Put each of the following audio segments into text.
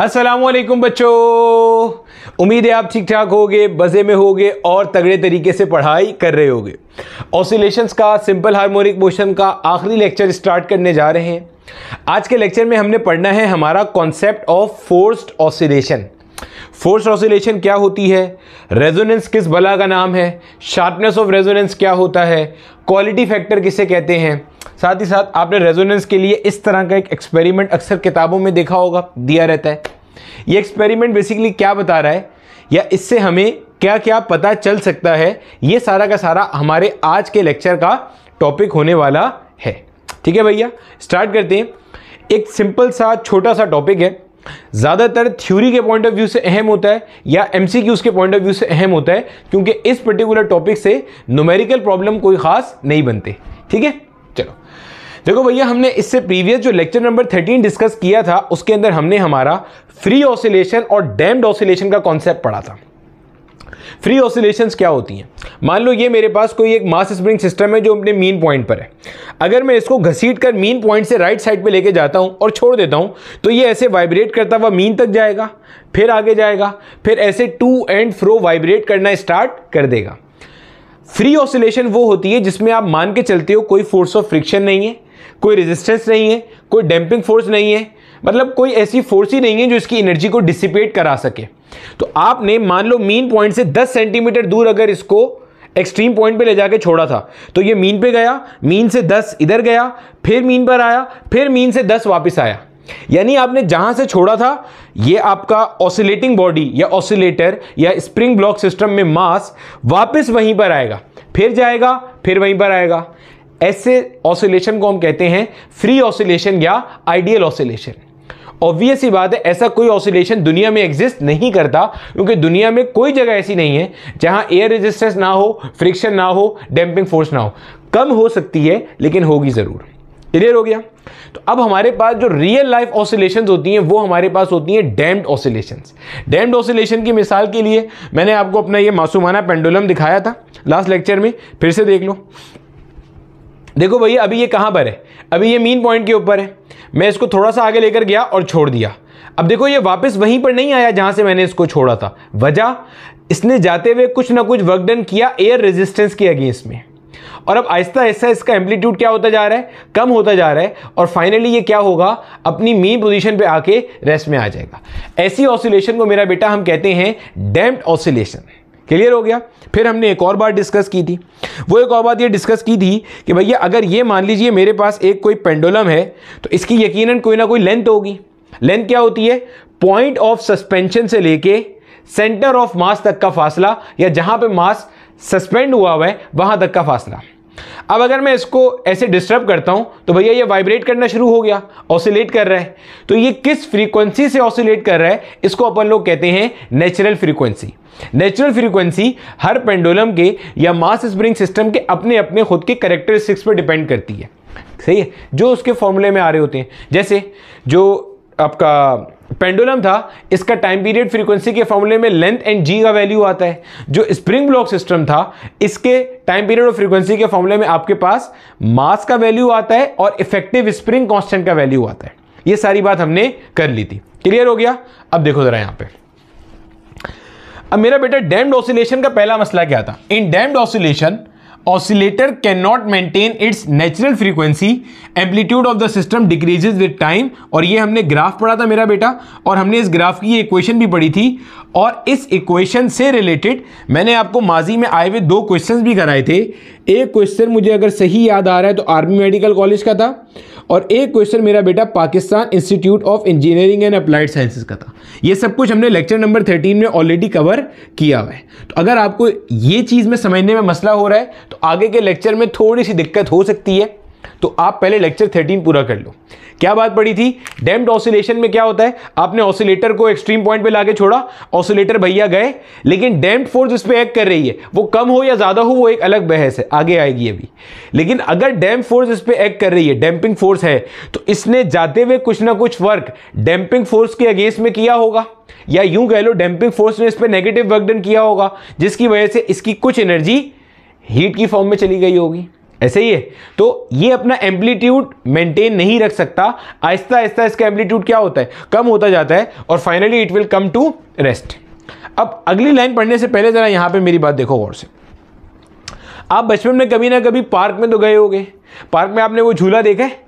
असलम बच्चों उम्मीद है आप ठीक ठाक होगे मज़े में होगे और तगड़े तरीके से पढ़ाई कर रहे होगे ऑसिलेशंस का सिंपल हार्मोनिक मोशन का आखिरी लेक्चर स्टार्ट करने जा रहे हैं आज के लेक्चर में हमने पढ़ना है हमारा concept of forced oscillation force oscillation क्या होती है रेजोनेंस किस भला का नाम है शार्पनेस ऑफ रेजोनेंस क्या होता है क्वालिटी फैक्टर किसे कहते हैं साथ ही साथ आपने रेजोनेंस के लिए इस तरह का एक एक्सपेरिमेंट अक्सर किताबों में देखा होगा दिया रहता है ये एक्सपेरिमेंट बेसिकली क्या बता रहा है या इससे हमें क्या क्या पता चल सकता है ये सारा का सारा हमारे आज के लेक्चर का टॉपिक होने वाला है ठीक है भैया स्टार्ट करते हैं एक सिंपल सा छोटा सा टॉपिक है ज़्यादातर थ्योरी के पॉइंट ऑफ व्यू से अहम होता है या एम के पॉइंट ऑफ व्यू से अहम होता है क्योंकि इस पर्टिकुलर टॉपिक से न्यूमेरिकल प्रॉब्लम कोई ख़ास नहीं बनते ठीक है देखो भैया हमने इससे प्रीवियस जो लेक्चर नंबर 13 डिस्कस किया था उसके अंदर हमने हमारा फ्री ऑसिलेशन और डैम्ड ऑसिलेशन का कॉन्सेप्ट पढ़ा था फ्री ऑसिलेशन क्या होती हैं मान लो ये मेरे पास कोई एक मास स्प्रिंग सिस्टम है जो अपने मीन पॉइंट पर है अगर मैं इसको घसीट कर मीन पॉइंट से राइट साइड पे लेके जाता हूँ और छोड़ देता हूँ तो ये ऐसे वाइब्रेट करता हुआ मीन तक जाएगा फिर आगे जाएगा फिर ऐसे टू एंड फ्रो वाइब्रेट करना स्टार्ट कर देगा फ्री ऑसिलेशन वो होती है जिसमें आप मान के चलते हो कोई फोर्स ऑफ फ्रिक्शन नहीं है कोई रेजिस्टेंस नहीं है कोई डैम्पिंग फोर्स नहीं है मतलब कोई ऐसी फोर्स ही नहीं है जो इसकी एनर्जी को डिसिपेट करा सके तो आपने मान लो मीन पॉइंट से 10 सेंटीमीटर दूर अगर इसको एक्सट्रीम पॉइंट पे ले जाके छोड़ा था तो ये मीन पे गया मीन से 10 इधर गया फिर मीन पर आया फिर मीन से 10 वापस आया यानी आपने जहां से छोड़ा था ये आपका ऑसिलेटिंग बॉडी या ऑसिलेटर या स्प्रिंग ब्लॉक सिस्टम में मास वापस वहीं पर आएगा फिर जाएगा फिर वहीं पर आएगा ऐसे ऑसिलेशन को हम कहते हैं फ्री ऑसिलेशन या आइडियल ऑसिलेशन ऑब्वियस ही बात है ऐसा कोई ऑसिलेशन दुनिया में एग्जिस्ट नहीं करता क्योंकि दुनिया में कोई जगह ऐसी नहीं है जहां एयर रेजिस्टेंस ना हो फ्रिक्शन ना हो डैम्पिंग फोर्स ना हो कम हो सकती है लेकिन होगी ज़रूर क्लियर हो गया तो अब हमारे पास जो रियल लाइफ ऑसिलेशन होती हैं वो हमारे पास होती हैं डैम्ड ऑसिलेशन डैम्ड ऑसिलेशन की मिसाल के लिए मैंने आपको अपना ये मासूमाना पेंडुलम दिखाया था लास्ट लेक्चर में फिर से देख लो देखो भैया अभी ये कहाँ पर है अभी ये मीन पॉइंट के ऊपर है मैं इसको थोड़ा सा आगे लेकर गया और छोड़ दिया अब देखो ये वापस वहीं पर नहीं आया जहाँ से मैंने इसको छोड़ा था वजह इसने जाते हुए कुछ ना कुछ वर्क डन किया एयर रेजिस्टेंस के अगेंस्ट में और अब आहिस्ता आहिस्ता इसका एम्पलीट्यूड क्या होता जा रहा है कम होता जा रहा है और फाइनली ये क्या होगा अपनी मीन पोजीशन पे आके रेस्ट में आ जाएगा ऐसी ऑसिलेशन को मेरा बेटा हम कहते हैं डैम्प्ड ऑसिलेशन क्लियर हो गया फिर हमने एक और बात डिस्कस की थी वो एक और बात ये डिस्कस की थी कि भैया अगर ये मान लीजिए मेरे पास एक कोई पेंडुलम है तो इसकी यकीनन कोई ना कोई लेंथ होगी लेंथ क्या होती है पॉइंट ऑफ सस्पेंशन से लेके सेंटर ऑफ मास तक का फासला या जहां पे मास सस्पेंड हुआ हुआ है वहां तक का फासला अब अगर मैं इसको ऐसे डिस्टर्ब करता हूं तो भैया ये वाइब्रेट करना शुरू हो गया ऑसिलेट कर रहा है तो ये किस फ्रीक्वेंसी से ऑसिलेट कर रहा है इसको अपन लोग कहते हैं नेचुरल फ्रीक्वेंसी नेचुरल फ्रीक्वेंसी हर पेंडुलम के या मास स्प्रिंग सिस्टम के अपने अपने खुद के करेक्टरिस्टिक्स पर डिपेंड करती है सही है जो उसके फॉर्मूले में आ रहे होते हैं जैसे जो आपका पेंडुलम था इसका टाइम पीरियड फ्रीक्वेंसी के फॉर्मूले में लेंथ एंड जी का वैल्यू आता है जो स्प्रिंग ब्लॉक सिस्टम था इसके टाइम पीरियड और फ्रीक्वेंसी के फॉर्मूले में आपके पास मास का वैल्यू आता है और इफेक्टिव स्प्रिंग कॉन्स्टेंट का वैल्यू आता है ये सारी बात हमने कर ली थी क्लियर हो गया अब देखो जरा यहां पर अब मेरा बेटा डैम्ड ऑसिलेशन का पहला मसला क्या था in damped oscillation oscillator can not maintain its natural frequency amplitude of the system decreases with time और ये हमने ग्राफ पढ़ा था मेरा बेटा और हमने इस ग्राफ की इक्वेशन भी पढ़ी थी और इस इक्वेशन से रिलेटेड मैंने आपको माजी में आए हुए दो क्वेश्चन भी कराए थे एक क्वेश्चन मुझे अगर सही याद आ रहा है तो आर्मी मेडिकल कॉलेज का था और एक क्वेश्चन मेरा बेटा Pakistan Institute of Engineering and Applied Sciences का था ये सब कुछ हमने लेक्चर नंबर थर्टीन में ऑलरेडी कवर किया हुआ है तो अगर आपको ये चीज़ में समझने में मसला हो रहा है तो आगे के लेक्चर में थोड़ी सी दिक्कत हो सकती है तो आप पहले लेक्चर 13 पूरा कर लो क्या बात पड़ी थी डैम्ड ऑसिलेशन में क्या होता है आपने ऑसिलेटर को एक्सट्रीम पॉइंट पे लाके छोड़ा ऑसिलेटर भैया गए लेकिन डैम्ड फोर्स इस पर एक्ट कर रही है वो कम हो या ज़्यादा हो वो एक अलग बहस है आगे आएगी अभी लेकिन अगर डैम्प फोर्स इस पर एक्ट कर रही है डैम्पिंग फोर्स है तो इसने जाते हुए कुछ ना कुछ वर्क डैम्पिंग फोर्स के अगेंस्ट में किया होगा या यूं कह लो डैम्पिंग फोर्स ने इस पर नेगेटिव वर्कडन किया होगा जिसकी वजह से इसकी कुछ एनर्जी हीट की फॉर्म में चली गई होगी ऐसे ही है तो ये अपना एम्पलीट्यूड मेंटेन नहीं रख सकता आहिस्ता आहिस्ता इसका एम्पलीट्यूड क्या होता है कम होता जाता है और finally it will come to rest अब अगली लाइन पढ़ने से पहले ज़रा यहां पे मेरी बात देखो गौर से आप बचपन में कभी ना कभी पार्क में तो गए होगे पार्क में आपने वो झूला देखा है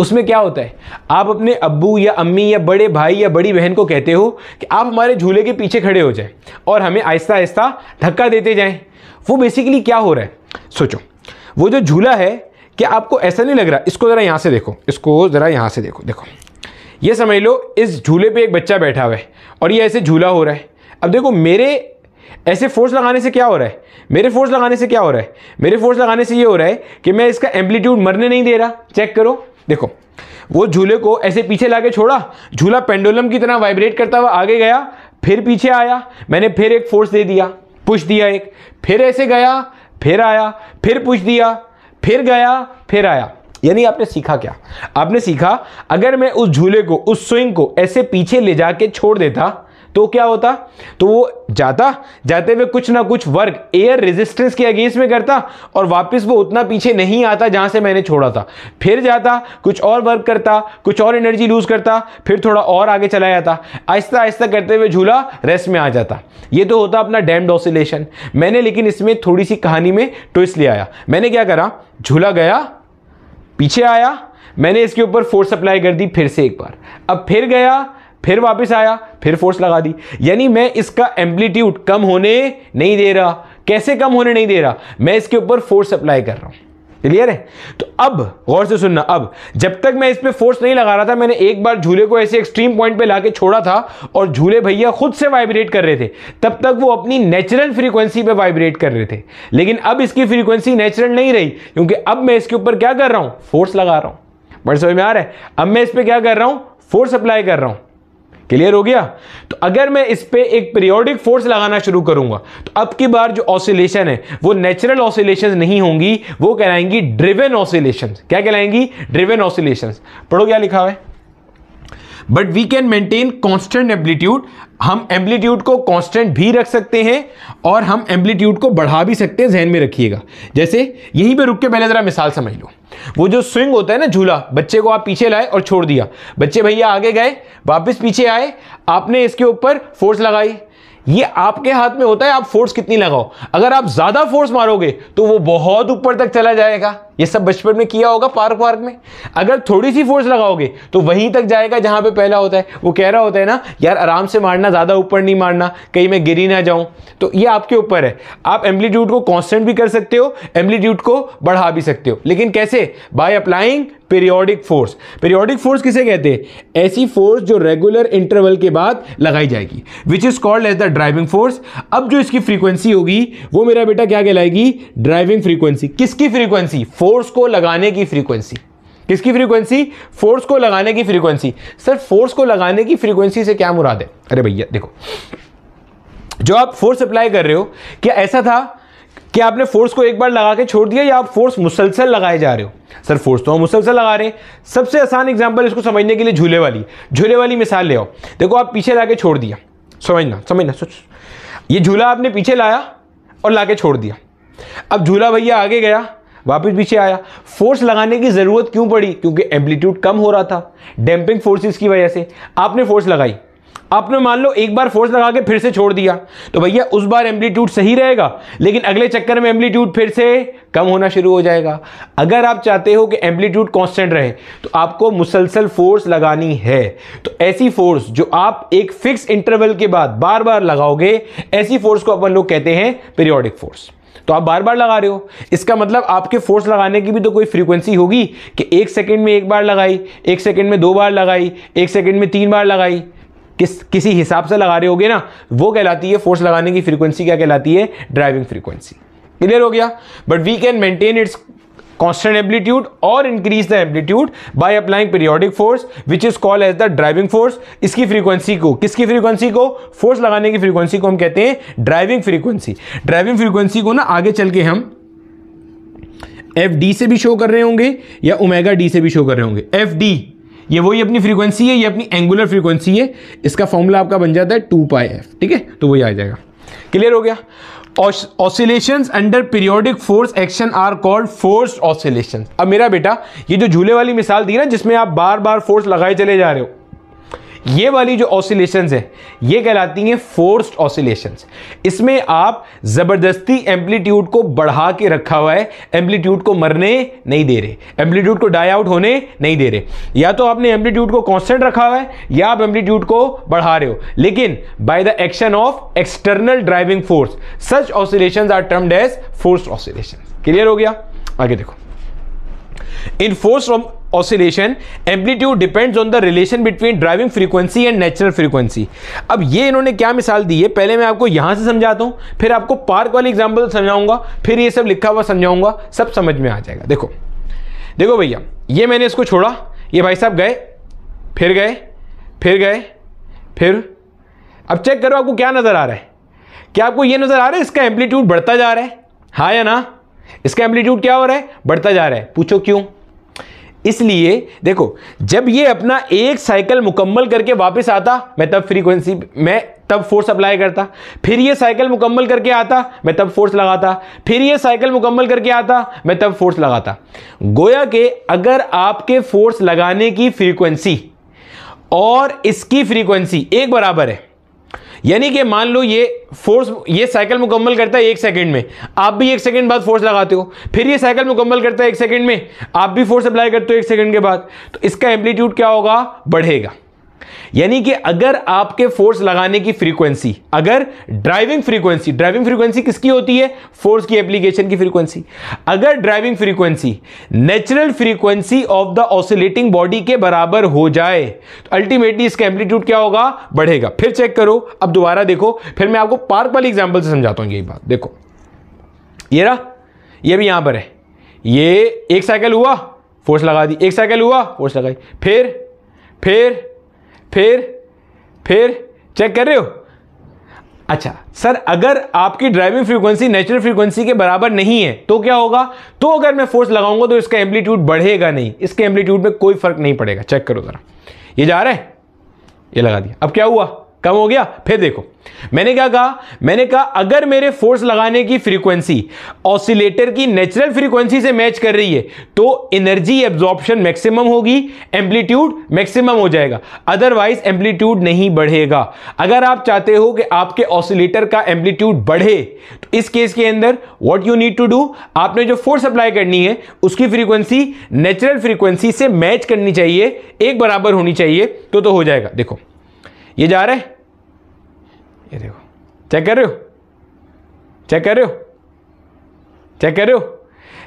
उसमें क्या होता है आप अपने अब्बू या अम्मी या बड़े भाई या बड़ी बहन को कहते हो कि आप हमारे झूले के पीछे खड़े हो जाएं और हमें आहिस्ता आहिस्ता धक्का देते जाएं वो बेसिकली क्या हो रहा है सोचो वो जो झूला है कि आपको ऐसा नहीं लग रहा इसको ज़रा यहाँ से देखो इसको ज़रा यहाँ से देखो देखो ये समझ लो इस झूले पे एक बच्चा बैठा हुआ है और ये ऐसे झूला हो रहा है अब देखो मेरे ऐसे फोर्स लगाने से क्या हो रहा है मेरे फोर्स लगाने से क्या हो रहा है मेरे फोर्स लगाने से ये हो रहा है कि मैं इसका एम्पलीट्यूड मरने नहीं दे रहा चेक करो देखो वो झूले को ऐसे पीछे लाके छोड़ा झूला पेंडोलम की तरह वाइब्रेट करता हुआ आगे गया फिर पीछे आया मैंने फिर एक फोर्स दे दिया पूछ दिया एक फिर ऐसे गया फिर आया फिर पूछ दिया फिर गया फिर आया यानी आपने सीखा क्या आपने सीखा अगर मैं उस झूले को उस स्विंग को ऐसे पीछे ले जाके छोड़ देता तो क्या होता तो वो जाता जाते हुए कुछ ना कुछ वर्क एयर रेजिस्टेंस के अगेंस्ट में करता और वापस वो उतना पीछे नहीं आता जहां से मैंने छोड़ा था फिर जाता कुछ और वर्क करता कुछ और एनर्जी लूज़ करता फिर थोड़ा और आगे चला जाता आहिस्ता आहिस्ता करते हुए झूला रेस्ट में आ जाता ये तो होता अपना डैम डोसिलेशन मैंने लेकिन इसमें थोड़ी सी कहानी में ट्विस्ट ले आया मैंने क्या करा झूला गया पीछे आया मैंने इसके ऊपर फोर्स अप्लाई कर दी फिर से एक बार अब फिर गया फिर वापस आया फिर फोर्स लगा दी यानी मैं इसका एम्पलीट्यूड कम होने नहीं दे रहा कैसे कम होने नहीं दे रहा मैं इसके ऊपर फोर्स अप्लाई कर रहा हूँ क्लियर है तो अब गौर से सुनना अब जब तक मैं इस पर फोर्स नहीं लगा रहा था मैंने एक बार झूले को ऐसे एक्सट्रीम पॉइंट पे लाके छोड़ा था और झूले भैया खुद से वाइब्रेट कर रहे थे तब तक वो अपनी नेचुरल फ्रीक्वेंसी पे वाइब्रेट कर रहे थे लेकिन अब इसकी फ्रीक्वेंसी नेचुरल नहीं रही क्योंकि अब मैं इसके ऊपर क्या कर रहा हूँ फोर्स लगा रहा हूँ बड़े समझ में आ रहा है अब मैं इस पर क्या कर रहा हूँ फोर्स अप्लाई कर रहा हूँ क्लियर हो गया तो अगर मैं इस पर एक पीरियोडिक फोर्स लगाना शुरू करूंगा तो अब की बार जो ऑसिलेशन है वो नेचुरल ऑसिलेशन नहीं होंगी वो कहलाएंगी ड्रिवेन ऑसिलेशन क्या कहलाएंगी ड्रिवेन ऑसिलेशन पढ़ो क्या लिखा हुआ है but we can maintain constant amplitude हम एम्पलीट्यूड को कांस्टेंट भी रख सकते हैं और हम एम्पलीट्यूड को बढ़ा भी सकते हैं जहन में रखिएगा जैसे यहीं पे रुक के पहले ज़रा मिसाल समझ लो वो जो स्विंग होता है ना झूला बच्चे को आप पीछे लाए और छोड़ दिया बच्चे भैया आगे गए वापस पीछे आए आपने इसके ऊपर फोर्स लगाई ये आपके हाथ में होता है आप फोर्स कितनी लगाओ अगर आप ज्यादा फोर्स मारोगे तो वो बहुत ऊपर तक चला जाएगा ये सब बचपन में किया होगा पार्क वार्क में अगर थोड़ी सी फोर्स लगाओगे तो वहीं तक जाएगा जहां पे पहला होता है वो कह रहा होता है ना यार आराम से मारना ज़्यादा ऊपर नहीं मारना कहीं मैं गिरी ना जाऊं तो ये आपके ऊपर है आप एम्पलीट्यूड को कॉन्स्टेंट भी कर सकते हो एम्पलीट्यूड को बढ़ा भी सकते हो लेकिन कैसे by applying periodic force periodic force किसे कहते हैं ऐसी फोर्स जो रेगुलर इंटरवल के बाद लगाई जाएगी which is called as the driving force अब जो इसकी फ्रीक्वेंसी होगी वो मेरा बेटा क्या कहलाएगी ड्राइविंग फ्रीक्वेंसी किसकी फ्रीक्वेंसी फोर्स को लगाने की फ्रीक्वेंसी किसकी फ्रीक्वेंसी फोर्स को लगाने की फ्रीक्वेंसी सर फोर्स को लगाने की फ्रीक्वेंसी से क्या मुराद है अरे भैया देखो जो आप फोर्स अप्लाई कर रहे हो क्या ऐसा था कि आपने फोर्स को एक बार लगा के छोड़ दिया या आप फोर्स मुसलसल लगाए जा रहे हो सर फोर्स तो हम मुसलसल लगा रहे हैं सबसे आसान एग्जाम्पल इसको समझने के लिए झूले वाली झूले वाली मिसाल ले आओ देखो आप पीछे ला छोड़ दिया समझना समझना सोच ये झूला आपने पीछे लाया और ला के छोड़ दिया अब झूला भैया आगे गया वापस पीछे आया फोर्स लगाने की ज़रूरत क्यों पड़ी क्योंकि एम्पलीट्यूड कम हो रहा था डैम्पिंग फोर्सेस की वजह से आपने फोर्स लगाई आपने मान लो एक बार फोर्स लगा के फिर से छोड़ दिया तो भैया उस बार एम्पलीट्यूड सही रहेगा लेकिन अगले चक्कर में एम्पलीट्यूड फिर से कम होना शुरू हो जाएगा अगर आप चाहते हो कि एम्पलीट्यूड कांस्टेंट रहे तो आपको मुसलसल फोर्स लगानी है तो ऐसी फोर्स जो आप एक फिक्स इंटरवल के बाद बार बार लगाओगे ऐसी फोर्स को अपन लोग कहते हैं पीरियोडिक फोर्स तो आप बार बार लगा रहे हो इसका मतलब आपके फोर्स लगाने की भी तो कोई फ्रीक्वेंसी होगी कि एक सेकंड में एक बार लगाई एक सेकंड में दो बार लगाई एक सेकंड में तीन बार लगाई किस किसी हिसाब से लगा रहे होगे ना वो कहलाती है फोर्स लगाने की फ्रीक्वेंसी क्या कहलाती है ड्राइविंग फ्रीक्वेंसी क्लियर हो गया but we can maintain its constant amplitude और increase the amplitude by applying periodic force which is call as the driving force इसकी फ्रीक्वेंसी को किसकी फ्रीक्वेंसी को फोर्स लगाने की फ्रीक्वेंसी को हम कहते हैं ड्राइविंग फ्रीक्वेंसी ड्राइविंग फ्रीक्वेंसी को ना आगे चल के हम एफ डी से भी शो कर रहे होंगे या उमेगा डी से भी शो कर रहे होंगे एफ डी ये वही अपनी फ्रीक्वेंसी है ये अपनी एंगुलर फ्रीक्वेंसी है इसका फॉर्मूला आपका बन जाता है टू पाई एफ ठीक है तो वही आ जाएगा क्लियर हो गया oscillation under periodic force action are called force oscillation अब मेरा बेटा ये जो झूले वाली मिसाल दी ना जिसमें आप बार बार फोर्स लगाए चले जा रहे हो ये वाली जो ऑसिलेशंस है ये कहलाती हैं फोर्स्ड ऑसिलेशंस इसमें आप ज़बरदस्ती एम्पलीट्यूड को बढ़ा के रखा हुआ है एम्पलीट्यूड को मरने नहीं दे रहे एम्पलीट्यूड को डाई आउट होने नहीं दे रहे या तो आपने एम्पलीट्यूड को कॉन्स्टेंट रखा हुआ है या आप एम्पलीट्यूड को बढ़ा रहे हो लेकिन by the action of external driving force such oscillation are termed as force oscillation clear हो गया आगे देखो in force oscillation amplitude depends on the relation between driving frequency and natural frequency अब ये इन्होंने क्या मिसाल दी है पहले मैं आपको यहां से समझाता हूं फिर आपको पार्क वाली एग्जाम्पल समझाऊंगा फिर ये सब लिखा हुआ समझाऊंगा सब समझ में आ जाएगा देखो देखो भैया ये मैंने इसको छोड़ा ये भाई साहब गए फिर गए फिर गए फिर अब चेक करो आपको क्या नज़र आ रहा है क्या आपको ये नज़र आ रहा है इसका एम्पलीट्यूड बढ़ता जा रहा है हाँ या ना इसका एम्पलीट्यूड क्या हो रहा है बढ़ता जा रहा है पूछो क्यों इसलिए देखो जब ये अपना एक साइकिल मुकम्मल करके वापस आता मैं तब फ्रीक्वेंसी मैं तब फोर्स अप्लाई करता फिर ये साइकिल मुकम्मल करके आता मैं तब फोर्स लगाता फिर ये साइकिल मुकम्मल करके आता मैं तब फोर्स लगाता गोया के अगर आपके फोर्स लगाने की फ्रीक्वेंसी और इसकी फ्रीक्वेंसी एक बराबर है यानी कि मान लो ये फोर्स ये साइकिल मुकम्मल करता है एक सेकंड में आप भी एक सेकंड बाद फोर्स लगाते हो फिर ये साइकिल मुकम्मल करता है एक सेकंड में आप भी फोर्स अप्लाई करते हो एक सेकंड के बाद तो इसका एम्पलीट्यूड क्या होगा बढ़ेगा यानी कि अगर आपके फोर्स लगाने की फ्रीक्वेंसी अगर ड्राइविंग फ्रीक्वेंसी ड्राइविंग फ्रीक्वेंसी किसकी होती है फोर्स की एप्लीकेशन की फ्रीक्वेंसी अगर driving frequency natural frequency of the oscillating body के बराबर हो जाए तो अल्टीमेटली इसका एम्पलीट्यूड क्या होगा बढ़ेगा फिर चेक करो अब दोबारा देखो फिर मैं आपको पार्क वाली एग्जाम्पल से समझाता हूं यही बात देखो ये रहा ये भी यहां पर है ये एक साइकिल हुआ फोर्स लगा दी एक साइकिल हुआ फोर्स लगाई फिर फिर फिर फिर चेक कर रहे हो अच्छा सर अगर आपकी ड्राइविंग फ्रीक्वेंसी नेचुरल फ्रीक्वेंसी के बराबर नहीं है तो क्या होगा तो अगर मैं फोर्स लगाऊंगा तो इसका एम्पलीट्यूड बढ़ेगा नहीं इसके एम्पलीट्यूड में कोई फर्क नहीं पड़ेगा चेक करो ज़रा ये जा रहा है ये लगा दिया अब क्या हुआ कम हो गया फिर देखो मैंने क्या कहा मैंने कहा अगर मेरे फोर्स लगाने की फ्रीक्वेंसी ऑसिलेटर की नेचुरल फ्रीक्वेंसी से मैच कर रही है तो एनर्जी एब्जॉर्प्शन मैक्सिमम होगी एम्पलीट्यूड मैक्सिमम हो जाएगा अदरवाइज एम्पलीट्यूड नहीं बढ़ेगा अगर आप चाहते हो कि आपके ऑसिलेटर का एम्पलीट्यूड बढ़े तो इस केस के अंदर what you need to do आपने जो फोर्स अप्लाई करनी है उसकी फ्रीक्वेंसी नेचुरल फ्रीक्वेंसी से मैच करनी चाहिए एक बराबर होनी चाहिए तो तो हो जाएगा देखो ये जा रहा है ये देखो चेक कर रहे हो चेक कर रहे हो चेक कर रहे हो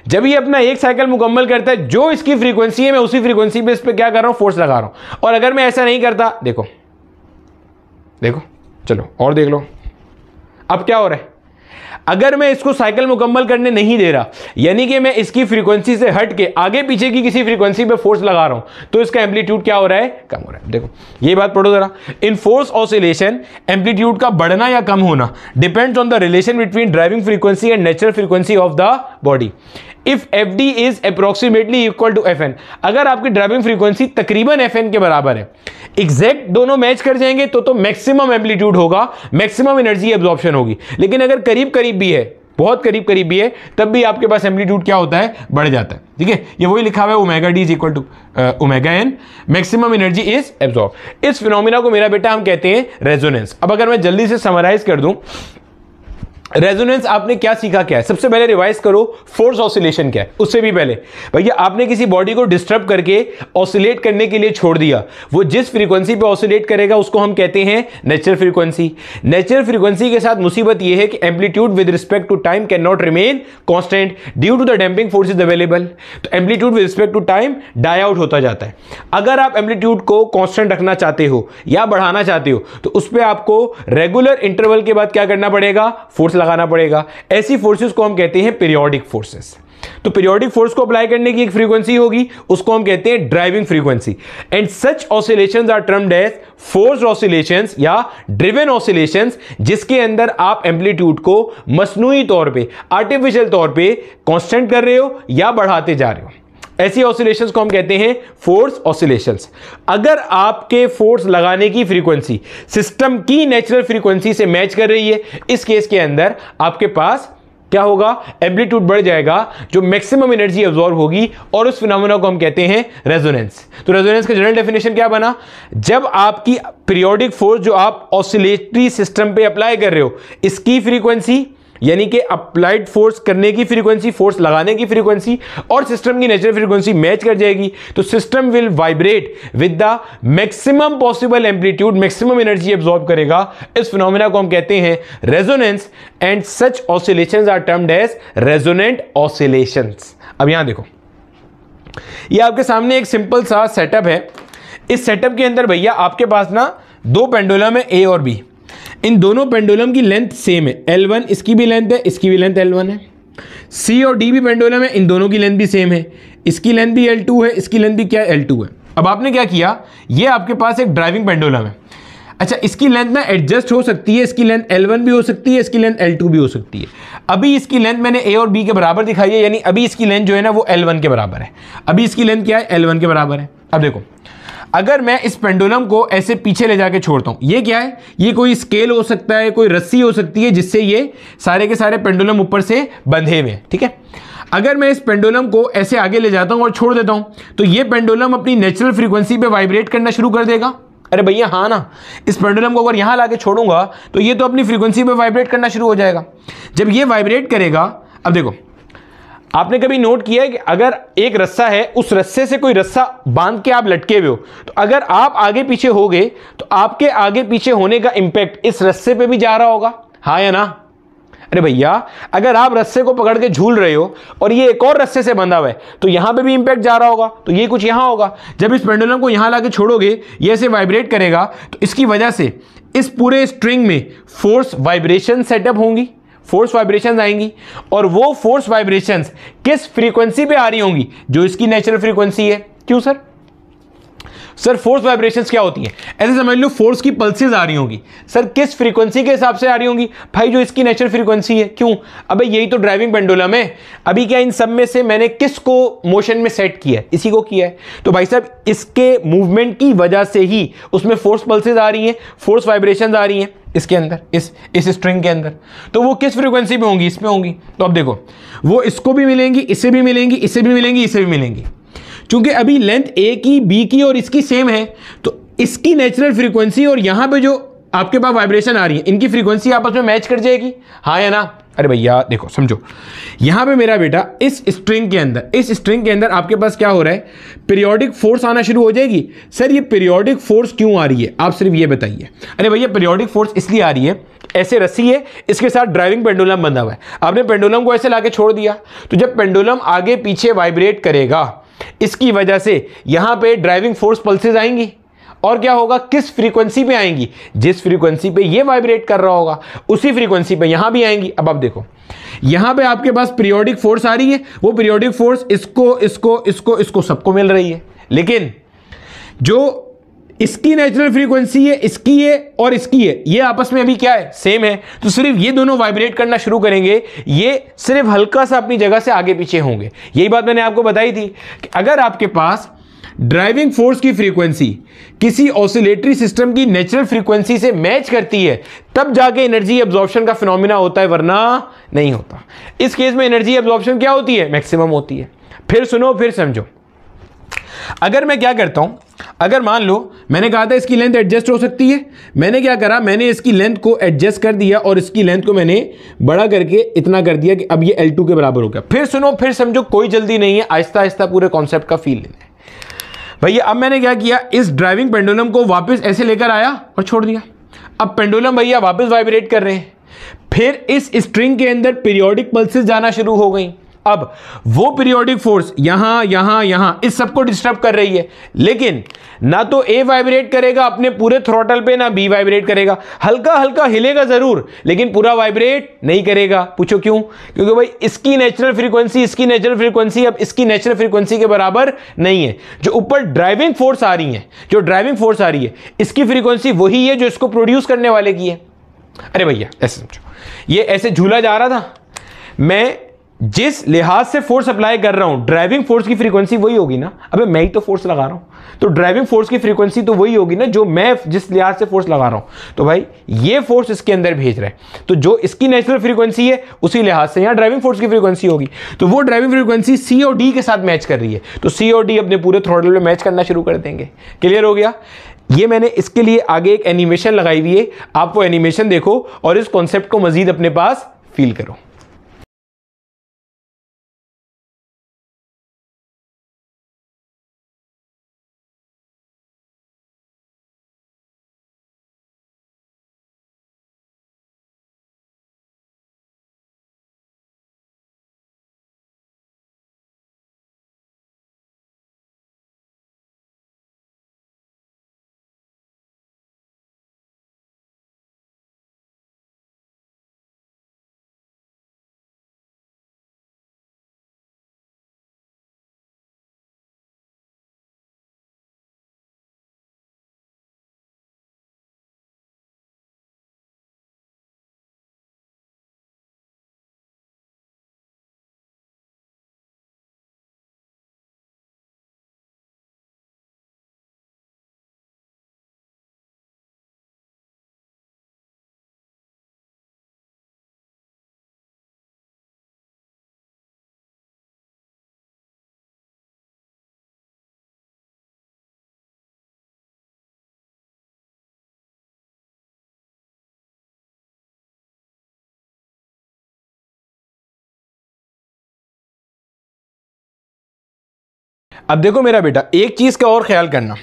जब ये अपना एक साइकिल मुकम्मल करता है जो इसकी फ्रीक्वेंसी है मैं उसी फ्रीक्वेंसी पे इस पर क्या कर रहा हूँ फोर्स लगा रहा हूँ और अगर मैं ऐसा नहीं करता देखो देखो चलो और देख लो अब क्या हो रहा है अगर मैं इसको साइकिल मुकम्मल करने नहीं दे रहा यानी कि मैं इसकी फ्रीक्वेंसी से हट के आगे पीछे की किसी फ्रीक्वेंसी पे फोर्स लगा रहा हूं तो इसका एम्पलीट्यूड क्या हो रहा है कम हो रहा है देखो ये बात पढ़ो जरा इन फोर्स ऑसिलेशन एम्पलीट्यूड का बढ़ना या कम होना depends on the relation between driving frequency and natural frequency of the body if F D is approximately equal to F N अगर आपकी ड्राइविंग फ्रीक्वेंसी तकरीबन एफ एन के बराबर है एग्जैक्ट दोनों मैच कर जाएंगे तो तो मैक्सिमम एम्पलीट्यूड होगा मैक्सिमम एनर्जी एब्जॉर्प्शन होगी लेकिन अगर करीब करीब भी है बहुत करीब करीब भी है तब भी आपके पास एम्पलीट्यूड क्या होता है बढ़ जाता है ठीक है ये वही लिखा हुआ है omega D is equal to omega N maximum energy is absorb इस फिनोमिना को मेरा बेटा हम कहते हैं रेजोनेंस अब अगर मैं जल्दी से समराइज कर दूं रेजोनेंस आपने क्या सीखा क्या है सबसे पहले रिवाइज करो फोर्स ऑसिलेशन क्या है उससे भी पहले भैया आपने किसी बॉडी को डिस्टर्ब करके ऑसिलेट करने के लिए छोड़ दिया वो जिस फ्रीक्वेंसी पे ऑसिलेट करेगा उसको हम कहते हैं नेचुरल फ्रीक्वेंसी नेचुरल फ्रीक्वेंसी के साथ मुसीबत यह है कि amplitude with respect to time can not remain constant due to the damping force is available तो amplitude with respect to time die out होता जाता है अगर आप एम्पलीट्यूड को कॉन्स्टेंट रखना चाहते हो या बढ़ाना चाहते हो तो उस पर आपको रेगुलर इंटरवल के बाद क्या करना पड़ेगा फोर्स लगाना पड़ेगा ऐसी फोर्सेस को हम कहते हैं पीरियोडिक फोर्सेस तो पीरियोडिक फोर्स को अप्लाई करने की एक फ्रीक्वेंसी होगी उसको हम कहते हैं driving frequency and such oscillation are termed as force oscillation या ड्रिवन ऑसिलेशन जिसके अंदर आप एम्पलीट्यूड को मसनू तौर पर आर्टिफिशियल तौर पर कॉन्स्टेंट कर रहे हो या बढ़ाते जा रहे हो ऐसी ऑसिलेशंस को हम कहते हैं फोर्स ऑसिलेशंस अगर आपके फोर्स लगाने की फ्रीक्वेंसी सिस्टम की नेचुरल फ्रीक्वेंसी से मैच कर रही है इस केस के अंदर आपके पास क्या होगा एम्पलीट्यूड बढ़ जाएगा जो मैक्सिमम एनर्जी एब्जॉर्व होगी और उस फिनोमेना को हम कहते हैं रेजोनेंस तो रेजोनेंस का जनरल डेफिनेशन क्या बना जब आपकी पीरियोडिक फोर्स जो आप ऑसिलेटरी सिस्टम पे अप्लाई कर रहे हो इसकी फ्रीक्वेंसी यानी कि अप्लाइड फोर्स करने की फ्रीक्वेंसी फोर्स लगाने की फ्रीक्वेंसी और सिस्टम की नेचुरल फ्रीक्वेंसी मैच कर जाएगी तो system will vibrate with the maximum possible amplitude maximum energy absorb करेगा इस फिनोमिना को हम कहते हैं resonance and such oscillation are termed as resonant oscillation अब यहां देखो यह आपके सामने एक सिंपल सा सेटअप है इस सेटअप के अंदर भैया आपके पास ना दो पेंडोलम है ए और बी इन दोनों पेंडुलम की लेंथ सेम है एल वन इसकी भी लेंथ है इसकी भी लेंथ एल वन है सी और डी भी पेंडुलम है इन दोनों की लेंथ भी सेम है इसकी लेंथ भी एल टू है इसकी लेंथ भी क्या एल टू है अब आपने क्या किया ये आपके पास एक ड्राइविंग पेंडुलम है अच्छा इसकी लेंथ ना एडजस्ट हो सकती है इसकी लेंथ L1 भी हो सकती है इसकी लेंथ L2 भी हो सकती है अभी इसकी लेंथ मैंने A और B के बराबर दिखाई है यानी अभी इसकी लेंथ जो है ना वो L1 के बराबर है अभी इसकी लेंथ क्या है L1 के बराबर है अब देखो अगर मैं इस पेंडुलम को ऐसे पीछे ले जाके छोड़ता हूँ ये क्या है ये कोई स्केल हो सकता है कोई रस्सी हो सकती है जिससे ये सारे के सारे पेंडुलम ऊपर से बंधे हुए हैं ठीक है अगर मैं इस पेंडुलम को ऐसे आगे ले जाता हूँ और छोड़ देता हूँ तो ये पेंडुलम अपनी नेचुरल फ्रीक्वेंसी पर वाइब्रेट करना शुरू कर देगा अरे भैया हाँ ना इस पेंडुलम को अगर यहाँ ला के छोड़ूंगा तो ये तो अपनी फ्रीक्वेंसी पर वाइब्रेट करना शुरू हो जाएगा जब ये वाइब्रेट करेगा अब देखो आपने कभी नोट किया है कि अगर एक रस्सा है उस रस्से से कोई रस्सा बांध के आप लटके हुए हो तो अगर आप आगे पीछे हो गए तो आपके आगे पीछे होने का इम्पैक्ट इस रस्से पे भी जा रहा होगा हाँ या ना अरे भैया अगर आप रस्से को पकड़ के झूल रहे हो और ये एक और रस्से से बंधा हुआ है तो यहाँ पे भी इम्पैक्ट जा रहा होगा तो ये कुछ यहाँ होगा जब इस पेंडुलम को यहाँ ला के छोड़ोगे ये ऐसे वाइब्रेट करेगा तो इसकी वजह से इस पूरे स्ट्रिंग में फोर्स वाइब्रेशन सेटअप होंगी फोर्स वाइब्रेशन आएंगी और वो फोर्स वाइब्रेशन किस फ्रीक्वेंसी पे आ रही होंगी जो इसकी नेचुरल फ्रीक्वेंसी है क्यों सर सर फोर्स वाइब्रेशन क्या होती हैं ऐसे समझ लो फोर्स की पल्सेज आ रही होंगी सर किस फ्रीक्वेंसी के हिसाब से आ रही होंगी भाई जो इसकी नेचुरल फ्रीक्वेंसी है क्यों अबे यही तो ड्राइविंग पेंडुलम है अभी क्या इन सब में से मैंने किस को मोशन में सेट किया है इसी को किया है तो भाई साहब इसके मूवमेंट की वजह से ही उसमें फोर्स पल्सेज आ रही हैं फोर्स वाइब्रेशन आ रही हैं इसके अंदर इस इस स्ट्रिंग के अंदर तो वो किस फ्रीक्वेंसी पे होंगी इस पे होंगी तो अब देखो वो इसको भी मिलेंगी इसे भी मिलेंगी इसे भी मिलेंगी इसे भी मिलेंगी क्योंकि अभी लेंथ ए की बी की और इसकी सेम है तो इसकी नेचुरल फ्रीक्वेंसी और यहाँ पे जो आपके पास वाइब्रेशन आ रही है इनकी फ्रीक्वेंसी आपस में मैच कर जाएगी हाँ या ना अरे भैया देखो समझो यहाँ पे मेरा बेटा इस स्ट्रिंग के अंदर इस स्ट्रिंग के अंदर आपके पास क्या हो रहा है पीरियोडिक फोर्स आना शुरू हो जाएगी सर ये पीरियोडिक फोर्स क्यों आ रही है आप सिर्फ ये बताइए अरे भैया पीरियोडिक फोर्स इसलिए आ रही है ऐसे रस्सी है इसके साथ ड्राइविंग पेंडुलम बंधा हुआ है आपने पेंडुलम को ऐसे ला छोड़ दिया तो जब पेंडुलम आगे पीछे वाइब्रेट करेगा इसकी वजह से यहाँ पर ड्राइविंग फोर्स पल्सेज आएंगी और क्या होगा किस फ्रीक्वेंसी पे आएंगी जिस फ्रीक्वेंसी पे ये वाइब्रेट कर रहा होगा उसी फ्रीक्वेंसी पे यहां भी आएंगी अब आप देखो यहां पे आपके पास पीरियोडिक फोर्स आ रही है वो पीरियोडिक फोर्स इसको इसको इसको इसको सबको मिल रही है लेकिन जो इसकी नेचुरल फ्रीक्वेंसी है इसकी है और इसकी है ये आपस में अभी क्या है सेम है तो सिर्फ ये दोनों वाइब्रेट करना शुरू करेंगे ये सिर्फ हल्का सा अपनी जगह से आगे पीछे होंगे यही बात मैंने आपको बताई थी कि अगर आपके पास ड्राइविंग फोर्स की फ्रीक्वेंसी किसी ऑसिलेटरी सिस्टम की नेचुरल फ्रीक्वेंसी से मैच करती है तब जाके एनर्जी एब्जॉर्प्शन का फिनोमिना होता है वरना नहीं होता इस केस में एनर्जी एब्जॉर्प्शन क्या होती है मैक्सिमम होती है फिर सुनो फिर समझो अगर मैं क्या करता हूं अगर मान लो मैंने कहा था इसकी लेंथ एडजस्ट हो सकती है मैंने क्या करा मैंने इसकी लेंथ को एडजस्ट कर दिया और इसकी लेंथ को मैंने बड़ा करके इतना कर दिया कि अब ये L2 के बराबर हो गया फिर सुनो फिर समझो कोई जल्दी नहीं है आहिस्ता आहिस्ता पूरे कॉन्सेप्ट का फील लेना भैया अब मैंने क्या किया इस ड्राइविंग पेंडुलम को वापस ऐसे लेकर आया और छोड़ दिया अब पेंडुलम भैया वापस वाइब्रेट कर रहे हैं फिर इस स्ट्रिंग के अंदर पीरियोडिक पल्सेस जाना शुरू हो गई अब वो पीरियोडिक फोर्स यहां यहां यहां इस सब को डिस्टर्ब कर रही है लेकिन ना तो ए वाइब्रेट करेगा अपने पूरे थ्रोटल पे ना बी वाइब्रेट करेगा हल्का हल्का हिलेगा जरूर लेकिन पूरा वाइब्रेट नहीं करेगा पूछो क्यों क्योंकि भाई इसकी नेचुरल फ्रीक्वेंसी इसकी नेचुरल फ्रीक्वेंसी अब इसकी नेचुरल फ्रीक्वेंसी के बराबर नहीं है जो ऊपर ड्राइविंग फोर्स आ रही है जो ड्राइविंग फोर्स आ रही है इसकी फ्रीक्वेंसी वही है जो इसको प्रोड्यूस करने वाले की है अरे भैया ऐसे समझो ये ऐसे झूला जा रहा था मैं जिस लिहाज से फोर्स अप्लाई कर रहा हूं ड्राइविंग फोर्स की फ्रीक्वेंसी वही होगी ना अबे मैं ही तो फोर्स लगा रहा हूं तो ड्राइविंग फोर्स की फ्रीक्वेंसी तो वही होगी ना जो मैं जिस लिहाज से फोर्स लगा रहा हूं तो भाई ये फोर्स इसके अंदर भेज रहा है तो जो इसकी नेचुरल फ्रीक्वेंसी है उसी लिहाज से यहां ड्राइविंग फोर्स की फ्रीक्वेंसी होगी तो वो ड्राइविंग फ्रीक्वेंसी सी और डी के साथ मैच कर रही है तो सी और डी अपने पूरे थ्रोडल में मैच करना शुरू कर देंगे क्लियर हो गया ये मैंने इसके लिए आगे एक एनिमेशन लगाई हुई है आप वो एनिमेशन देखो और इस कॉन्सेप्ट को मजीद अपने पास फील करो अब देखो मेरा बेटा एक चीज़ का और ख्याल करना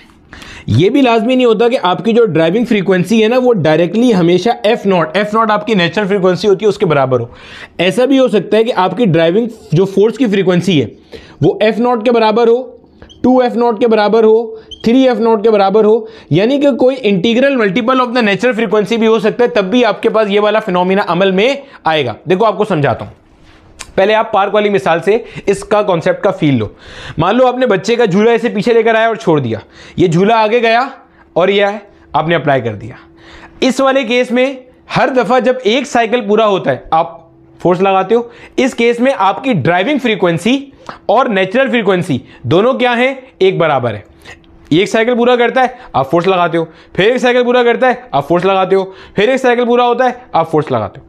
ये भी लाजमी नहीं होता कि आपकी जो ड्राइविंग फ्रीक्वेंसी है ना वो डायरेक्टली हमेशा एफ़ नॉट एफ़ नॉट आपकी नेचुरल फ्रीक्वेंसी होती है उसके बराबर हो ऐसा भी हो सकता है कि आपकी ड्राइविंग जो फोर्स की फ्रीक्वेंसी है वो एफ़ नॉट के बराबर हो टू एफ़ नॉट के बराबर हो थ्री एफ़ नॉट के बराबर हो यानी कि कोई integral multiple of the natural frequency भी हो सकता है तब भी आपके पास ये वाला फिनोमिना अमल में आएगा देखो आपको समझाता हूँ पहले आप पार्क वाली मिसाल से इसका कॉन्सेप्ट का फील लो मान लो आपने बच्चे का झूला ऐसे पीछे लेकर आया और छोड़ दिया ये झूला आगे गया और यह आपने अप्लाई कर दिया इस वाले केस में हर दफ़ा जब एक साइकिल पूरा होता है आप फोर्स लगाते हो इस केस में आपकी ड्राइविंग फ्रीक्वेंसी और नेचुरल फ्रीक्वेंसी दोनों क्या है एक बराबर है एक साइकिल पूरा करता है आप फोर्स लगाते हो फिर एक साइकिल पूरा करता है आप फोर्स लगाते हो फिर एक साइकिल पूरा होता है आप फोर्स लगाते हो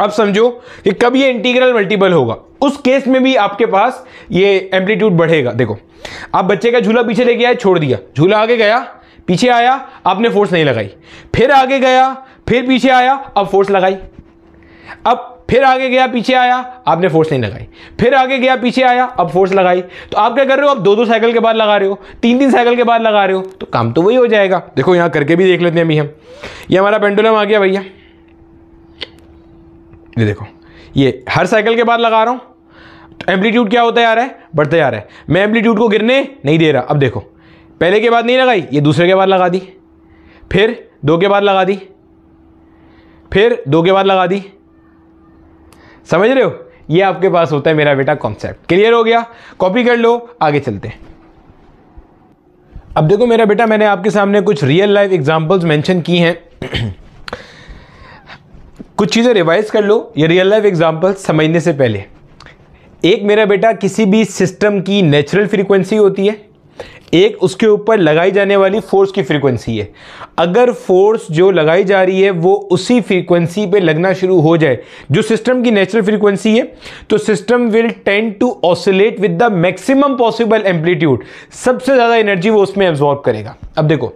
अब समझो कि कब ये इंटीग्रल मल्टीपल होगा उस केस में भी आपके पास ये एम्पलीट्यूड बढ़ेगा देखो आप बच्चे का झूला पीछे लेके आए छोड़ दिया झूला आगे गया पीछे आया आपने फोर्स नहीं लगाई फिर आगे गया फिर पीछे आया अब फोर्स लगाई अब फिर आगे गया पीछे आया आपने फोर्स नहीं लगाई फिर आगे गया पीछे आया अब फोर्स लगाई तो आप क्या कर रहे हो आप दो दो साइकिल के बाद लगा रहे हो तीन तीन साइकिल के बाद लगा रहे हो तो काम तो वही हो जाएगा देखो यहाँ करके भी देख लेते हैं अभी हम ये हमारा पेंडुलम आ गया भैया ये देखो ये हर साइकिल के बाद लगा रहा हूँ तो एम्पलीट्यूड क्या होता जा रहा है बढ़ते जा रहा है मैं एम्पलीट्यूड को गिरने नहीं दे रहा अब देखो पहले के बाद नहीं लगाई ये दूसरे के बाद लगा दी फिर दो के बाद लगा दी फिर दो के बाद लगा दी समझ रहे हो ये आपके पास होता है मेरा बेटा कॉन्सेप्ट क्लियर हो गया कॉपी कर लो आगे चलते अब देखो मेरा बेटा मैंने आपके सामने कुछ रियल लाइफ एग्जांपल्स मेंशन की हैं कुछ चीज़ें रिवाइज कर लो ये रियल लाइफ एग्जाम्पल समझने से पहले एक मेरा बेटा किसी भी सिस्टम की नेचुरल फ्रीक्वेंसी होती है एक उसके ऊपर लगाई जाने वाली फोर्स की फ्रीक्वेंसी है अगर फोर्स जो लगाई जा रही है वो उसी फ्रीक्वेंसी पे लगना शुरू हो जाए जो सिस्टम की नेचुरल फ्रीक्वेंसी है तो system will tend to oscillate with the maximum possible amplitude सबसे ज़्यादा एनर्जी वो उसमें एब्जॉर्ब करेगा अब देखो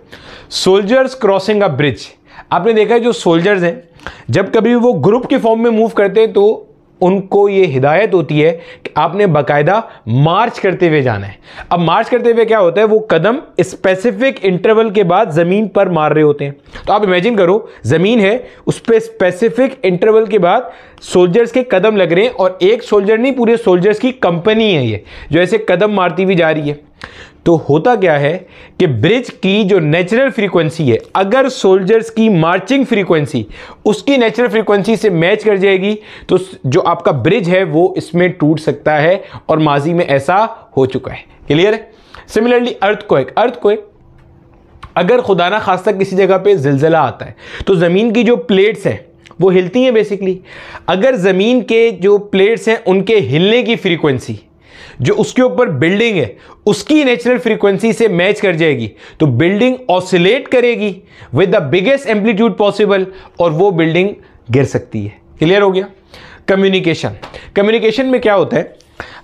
सोल्जर्स क्रॉसिंग अ ब्रिज आपने देखा है जो सोल्जर्स हैं जब कभी वो ग्रुप के फॉर्म में मूव करते हैं तो उनको ये हिदायत होती है कि आपने बाकायदा मार्च करते हुए जाना है अब मार्च करते हुए क्या होता है वो कदम स्पेसिफिक इंटरवल के बाद ज़मीन पर मार रहे होते हैं तो आप इमेजिन करो ज़मीन है उस पर स्पेसिफिक इंटरवल के बाद सोल्जर्स के कदम लग रहे हैं और एक सोल्जर नहीं पूरे सोल्जर्स की कंपनी है ये जो ऐसे कदम मारती हुई जा रही है तो होता क्या है कि ब्रिज की जो नेचुरल फ्रीक्वेंसी है अगर सोल्जर्स की मार्चिंग फ्रीक्वेंसी उसकी नेचुरल फ्रीक्वेंसी से मैच कर जाएगी तो जो आपका ब्रिज है वो इसमें टूट सकता है और माजी में ऐसा हो चुका है क्लियर है सिमिलरली अर्थ कोएक अर्थ कोएक अगर खुदा ना खास्ता किसी जगह पे जिलजिला आता है तो ज़मीन की जो प्लेट्स हैं वो हिलती हैं बेसिकली अगर ज़मीन के जो प्लेट्स हैं उनके हिलने की फ्रीक्वेंसी जो उसके ऊपर बिल्डिंग है उसकी नेचुरल फ्रीक्वेंसी से मैच कर जाएगी तो बिल्डिंग ऑसिलेट करेगी with the biggest amplitude possible और वो बिल्डिंग गिर सकती है क्लियर हो गया कम्युनिकेशन कम्युनिकेशन में क्या होता है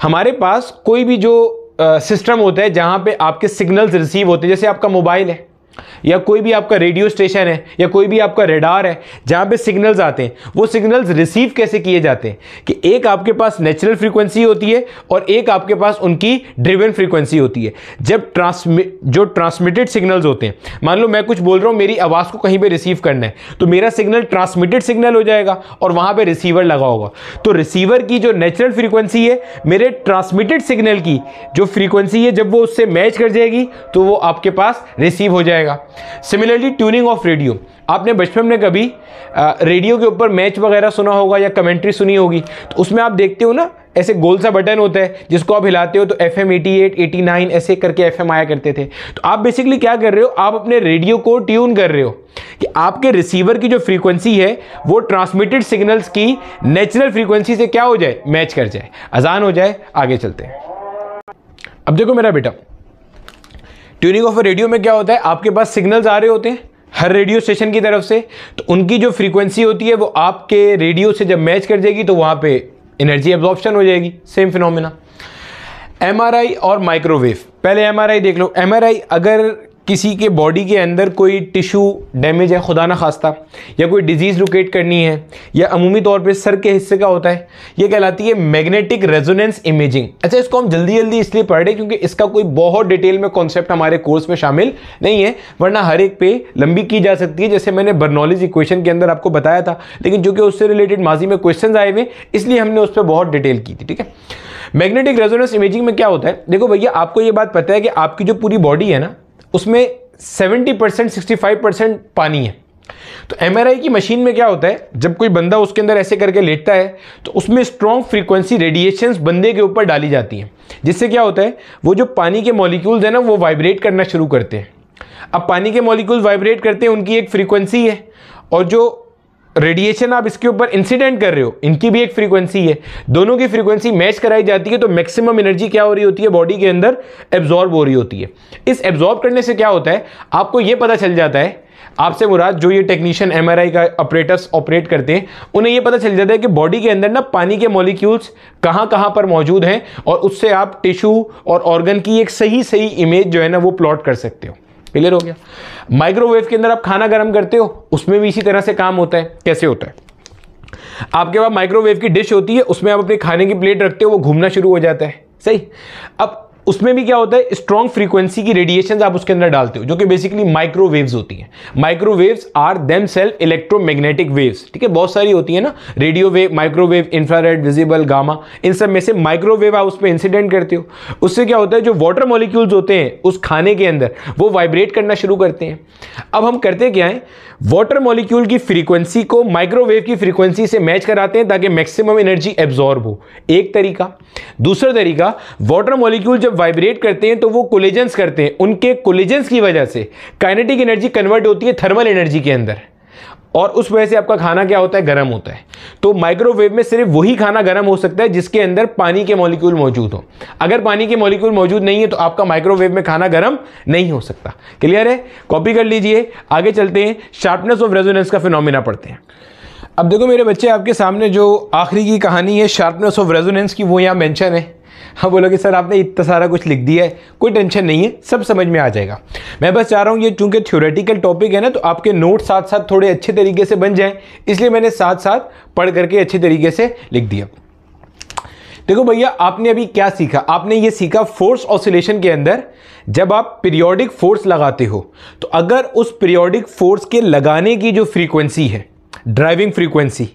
हमारे पास कोई भी जो सिस्टम होता है जहां पे आपके सिग्नल्स रिसीव होते हैं जैसे आपका मोबाइल है या कोई भी आपका रेडियो स्टेशन है या कोई भी आपका रेडार है जहाँ पे सिग्नल्स आते हैं वो सिग्नल्स रिसीव कैसे किए जाते हैं कि एक आपके पास नेचुरल फ्रीक्वेंसी होती है और एक आपके पास उनकी ड्रिवन फ्रीक्वेंसी होती है जब ट्रांसमिट जो ट्रांसमिटेड सिग्नल्स होते हैं मान लो मैं कुछ बोल रहा हूँ मेरी आवाज़ को कहीं पर रिसीव करना है तो मेरा सिग्नल ट्रांसमिटेड सिग्नल हो जाएगा और वहाँ पर रिसीवर लगा होगा तो रिसीवर की जो नेचुरल फ्रीक्वेंसी है मेरे ट्रांसमिटेड सिग्नल की जो फ्रीक्वेंसी है जब वो उससे मैच कर जाएगी तो वो आपके पास रिसीव हो जाएगा सिमिलरली ट्यूनिंग ऑफ रेडियो आपने बचपन में कभी आ, रेडियो के ऊपर मैच वगैरह सुना होगा या कमेंट्री सुनी होगी तो उसमें आप देखते हो ना ऐसे गोल सा बटन होता है जिसको आप हिलाते हो तो F M eighty eight eighty nine ऐसे करके एफ एम आया करते थे तो आप बेसिकली क्या कर रहे हो आप अपने रेडियो को ट्यून कर रहे हो कि आपके रिसीवर की जो फ्रीक्वेंसी है वो ट्रांसमिटेड सिग्नल्स की नेचुरल फ्रीक्वेंसी से क्या हो जाए मैच कर जाए अजान हो जाए आगे चलते हैं अब देखो मेरा बेटा ट्यूनिंग ऑफ रेडियो में क्या होता है आपके पास सिग्नल्स आ रहे होते हैं हर रेडियो स्टेशन की तरफ से तो उनकी जो फ्रीक्वेंसी होती है वो आपके रेडियो से जब मैच कर जाएगी तो वहाँ पे एनर्जी एब्जॉर्प्शन हो जाएगी सेम फिनोमिना एम और माइक्रोवेव पहले एम देख लो एम अगर किसी के बॉडी के अंदर कोई टिशू डैमेज है खुदा ना खास्ता या कोई डिजीज़ लोकेट करनी है या अमूमी तौर पे सर के हिस्से का होता है ये कहलाती है मैग्नेटिक रेजोनेंस इमेजिंग अच्छा इसको हम जल्दी जल्दी इसलिए पढ़ रहे क्योंकि इसका कोई बहुत डिटेल में कॉन्सेप्ट हमारे कोर्स में शामिल नहीं है वरना हर एक पे लंबी की जा सकती है जैसे मैंने बर्नॉलेज इक्वेशन के अंदर आपको बताया था लेकिन चूंकि उससे रिलेटेड माजी में क्वेश्चन आए हुए इसलिए हमने उस पर बहुत डिटेल की थी ठीक है मैग्नेटिक रेजोनेंस इमेजिंग में क्या होता है देखो भैया आपको ये बात पता है कि आपकी जो पूरी बॉडी है ना उसमें 70 परसेंट सिक्सटी परसेंट पानी है तो एम की मशीन में क्या होता है जब कोई बंदा उसके अंदर ऐसे करके लेटता है तो उसमें स्ट्रॉन्ग फ्रीक्वेंसी रेडिएशंस बंदे के ऊपर डाली जाती हैं जिससे क्या होता है वो जो पानी के मॉलिक्यूल्स हैं ना वो वाइब्रेट करना शुरू करते हैं अब पानी के मॉलिक्यूल्स वाइब्रेट करते हैं उनकी एक फ्रीक्वेंसी है और जो रेडिएशन आप इसके ऊपर इंसिडेंट कर रहे हो इनकी भी एक फ्रीक्वेंसी है दोनों की फ्रीक्वेंसी मैच कराई जाती है तो मैक्सिमम एनर्जी क्या हो रही होती है बॉडी के अंदर एब्जॉर्ब हो रही होती है इस एब्जॉर्ब करने से क्या होता है आपको ये पता चल जाता है आपसे मुराद जो ये टेक्नीशियन एमआरआई का ऑपरेटर्स ऑपरेट करते हैं उन्हें ये पता चल जाता है कि बॉडी के अंदर ना पानी के मॉलिक्यूल्स कहाँ कहाँ पर मौजूद हैं और उससे आप टिश्यू और ऑर्गन की एक सही सही इमेज जो है ना वो प्लॉट कर सकते हो क्लियर हो गया माइक्रोवेव के अंदर आप खाना गर्म करते हो उसमें भी इसी तरह से काम होता है कैसे होता है आपके पास माइक्रोवेव की डिश होती है उसमें आप अपने खाने की प्लेट रखते हो वो घूमना शुरू हो जाता है सही अब उसमें भी क्या होता है स्ट्रॉन्ग फ्रीक्वेंसी की रेडिएशन आप उसके अंदर डालते हो जो कि बेसिकली माइक्रोवेव्स होती हैं microwaves are themselves electromagnetic waves ठीक है बहुत सारी होती है ना radio wave microwave infrared visible gamma इन सब में से माइक्रोवेव आप उस पर इंसिडेंट करते हो उससे क्या होता है जो वाटर मॉलिक्यूल्स होते हैं उस खाने के अंदर वो वाइब्रेट करना शुरू करते हैं अब हम करते क्या है वाटर मॉलिक्यूल की फ्रीक्वेंसी को माइक्रोवेव की फ्रीक्वेंसी से मैच कराते हैं ताकि मैक्सिमम एनर्जी एब्जॉर्ब हो एक तरीका दूसरा तरीका वाटर मॉलिक्यूल जब वाइब्रेट करते हैं तो वो कोलिजेंस करते हैं उनके कोलिजेंस की वजह से काइनेटिक एनर्जी कन्वर्ट होती है थर्मल एनर्जी के अंदर और उस वजह से आपका खाना क्या होता है गर्म होता है तो माइक्रोवेव में सिर्फ वही खाना गर्म हो सकता है जिसके अंदर पानी के मॉलिक्यूल मौजूद हो अगर पानी के मॉलिक्यूल मौजूद नहीं है तो आपका माइक्रोवेव में खाना गर्म नहीं हो सकता क्लियर है कॉपी कर लीजिए आगे चलते हैं शार्पनेस ऑफ रेजोनेंस का फिनोमिना पढ़ते हैं अब देखो मेरे बच्चे आपके सामने जो आखिरी की कहानी है शार्पनेस ऑफ रेजोनेंस की वो यहाँ मैंशन है हम हाँ, बोलोगे सर आपने इतना सारा कुछ लिख दिया है कोई टेंशन नहीं है सब समझ में आ जाएगा मैं बस चाह रहा हूँ ये चूंकि थ्योरेटिकल टॉपिक है ना तो आपके नोट साथ साथ थोड़े अच्छे तरीके से बन जाएँ इसलिए मैंने साथ साथ पढ़ करके अच्छे तरीके से लिख दिया देखो भैया आपने अभी क्या सीखा आपने ये सीखा फोर्स ऑसिलेशन के अंदर जब आप पीरियोडिक फोर्स लगाते हो तो अगर उस पीरियोडिक फोर्स के लगाने की जो फ्रीक्वेंसी है ड्राइविंग फ्रीक्वेंसी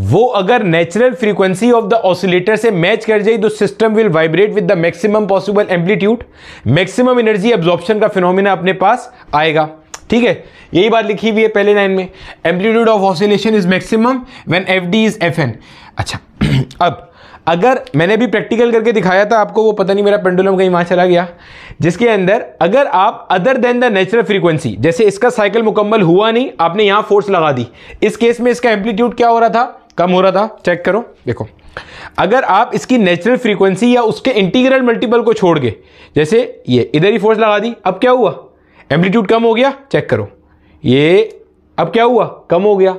वो अगर natural frequency of the oscillator से मैच कर जाए तो system will vibrate with the maximum possible amplitude maximum energy absorption का फिनोमिना अपने पास आएगा ठीक है यही बात लिखी हुई है पहले लाइन में amplitude of oscillation is maximum when F D is F N अच्छा अब अगर मैंने भी प्रैक्टिकल करके दिखाया था आपको वो पता नहीं मेरा पेंडुलम कहीं वहाँ चला गया जिसके अंदर अगर आप other than the natural frequency जैसे इसका साइकिल मुकम्मल हुआ नहीं आपने यहाँ फोर्स लगा दी इस केस में इसका एम्पलीट्यूड क्या हो रहा था कम हो रहा था चेक करो देखो अगर आप इसकी नेचुरल फ्रीक्वेंसी या उसके इंटीग्रल मल्टीपल को छोड़ गए जैसे ये इधर ही फोर्स लगा दी अब क्या हुआ एम्पलीट्यूड कम हो गया चेक करो ये अब क्या हुआ कम हो गया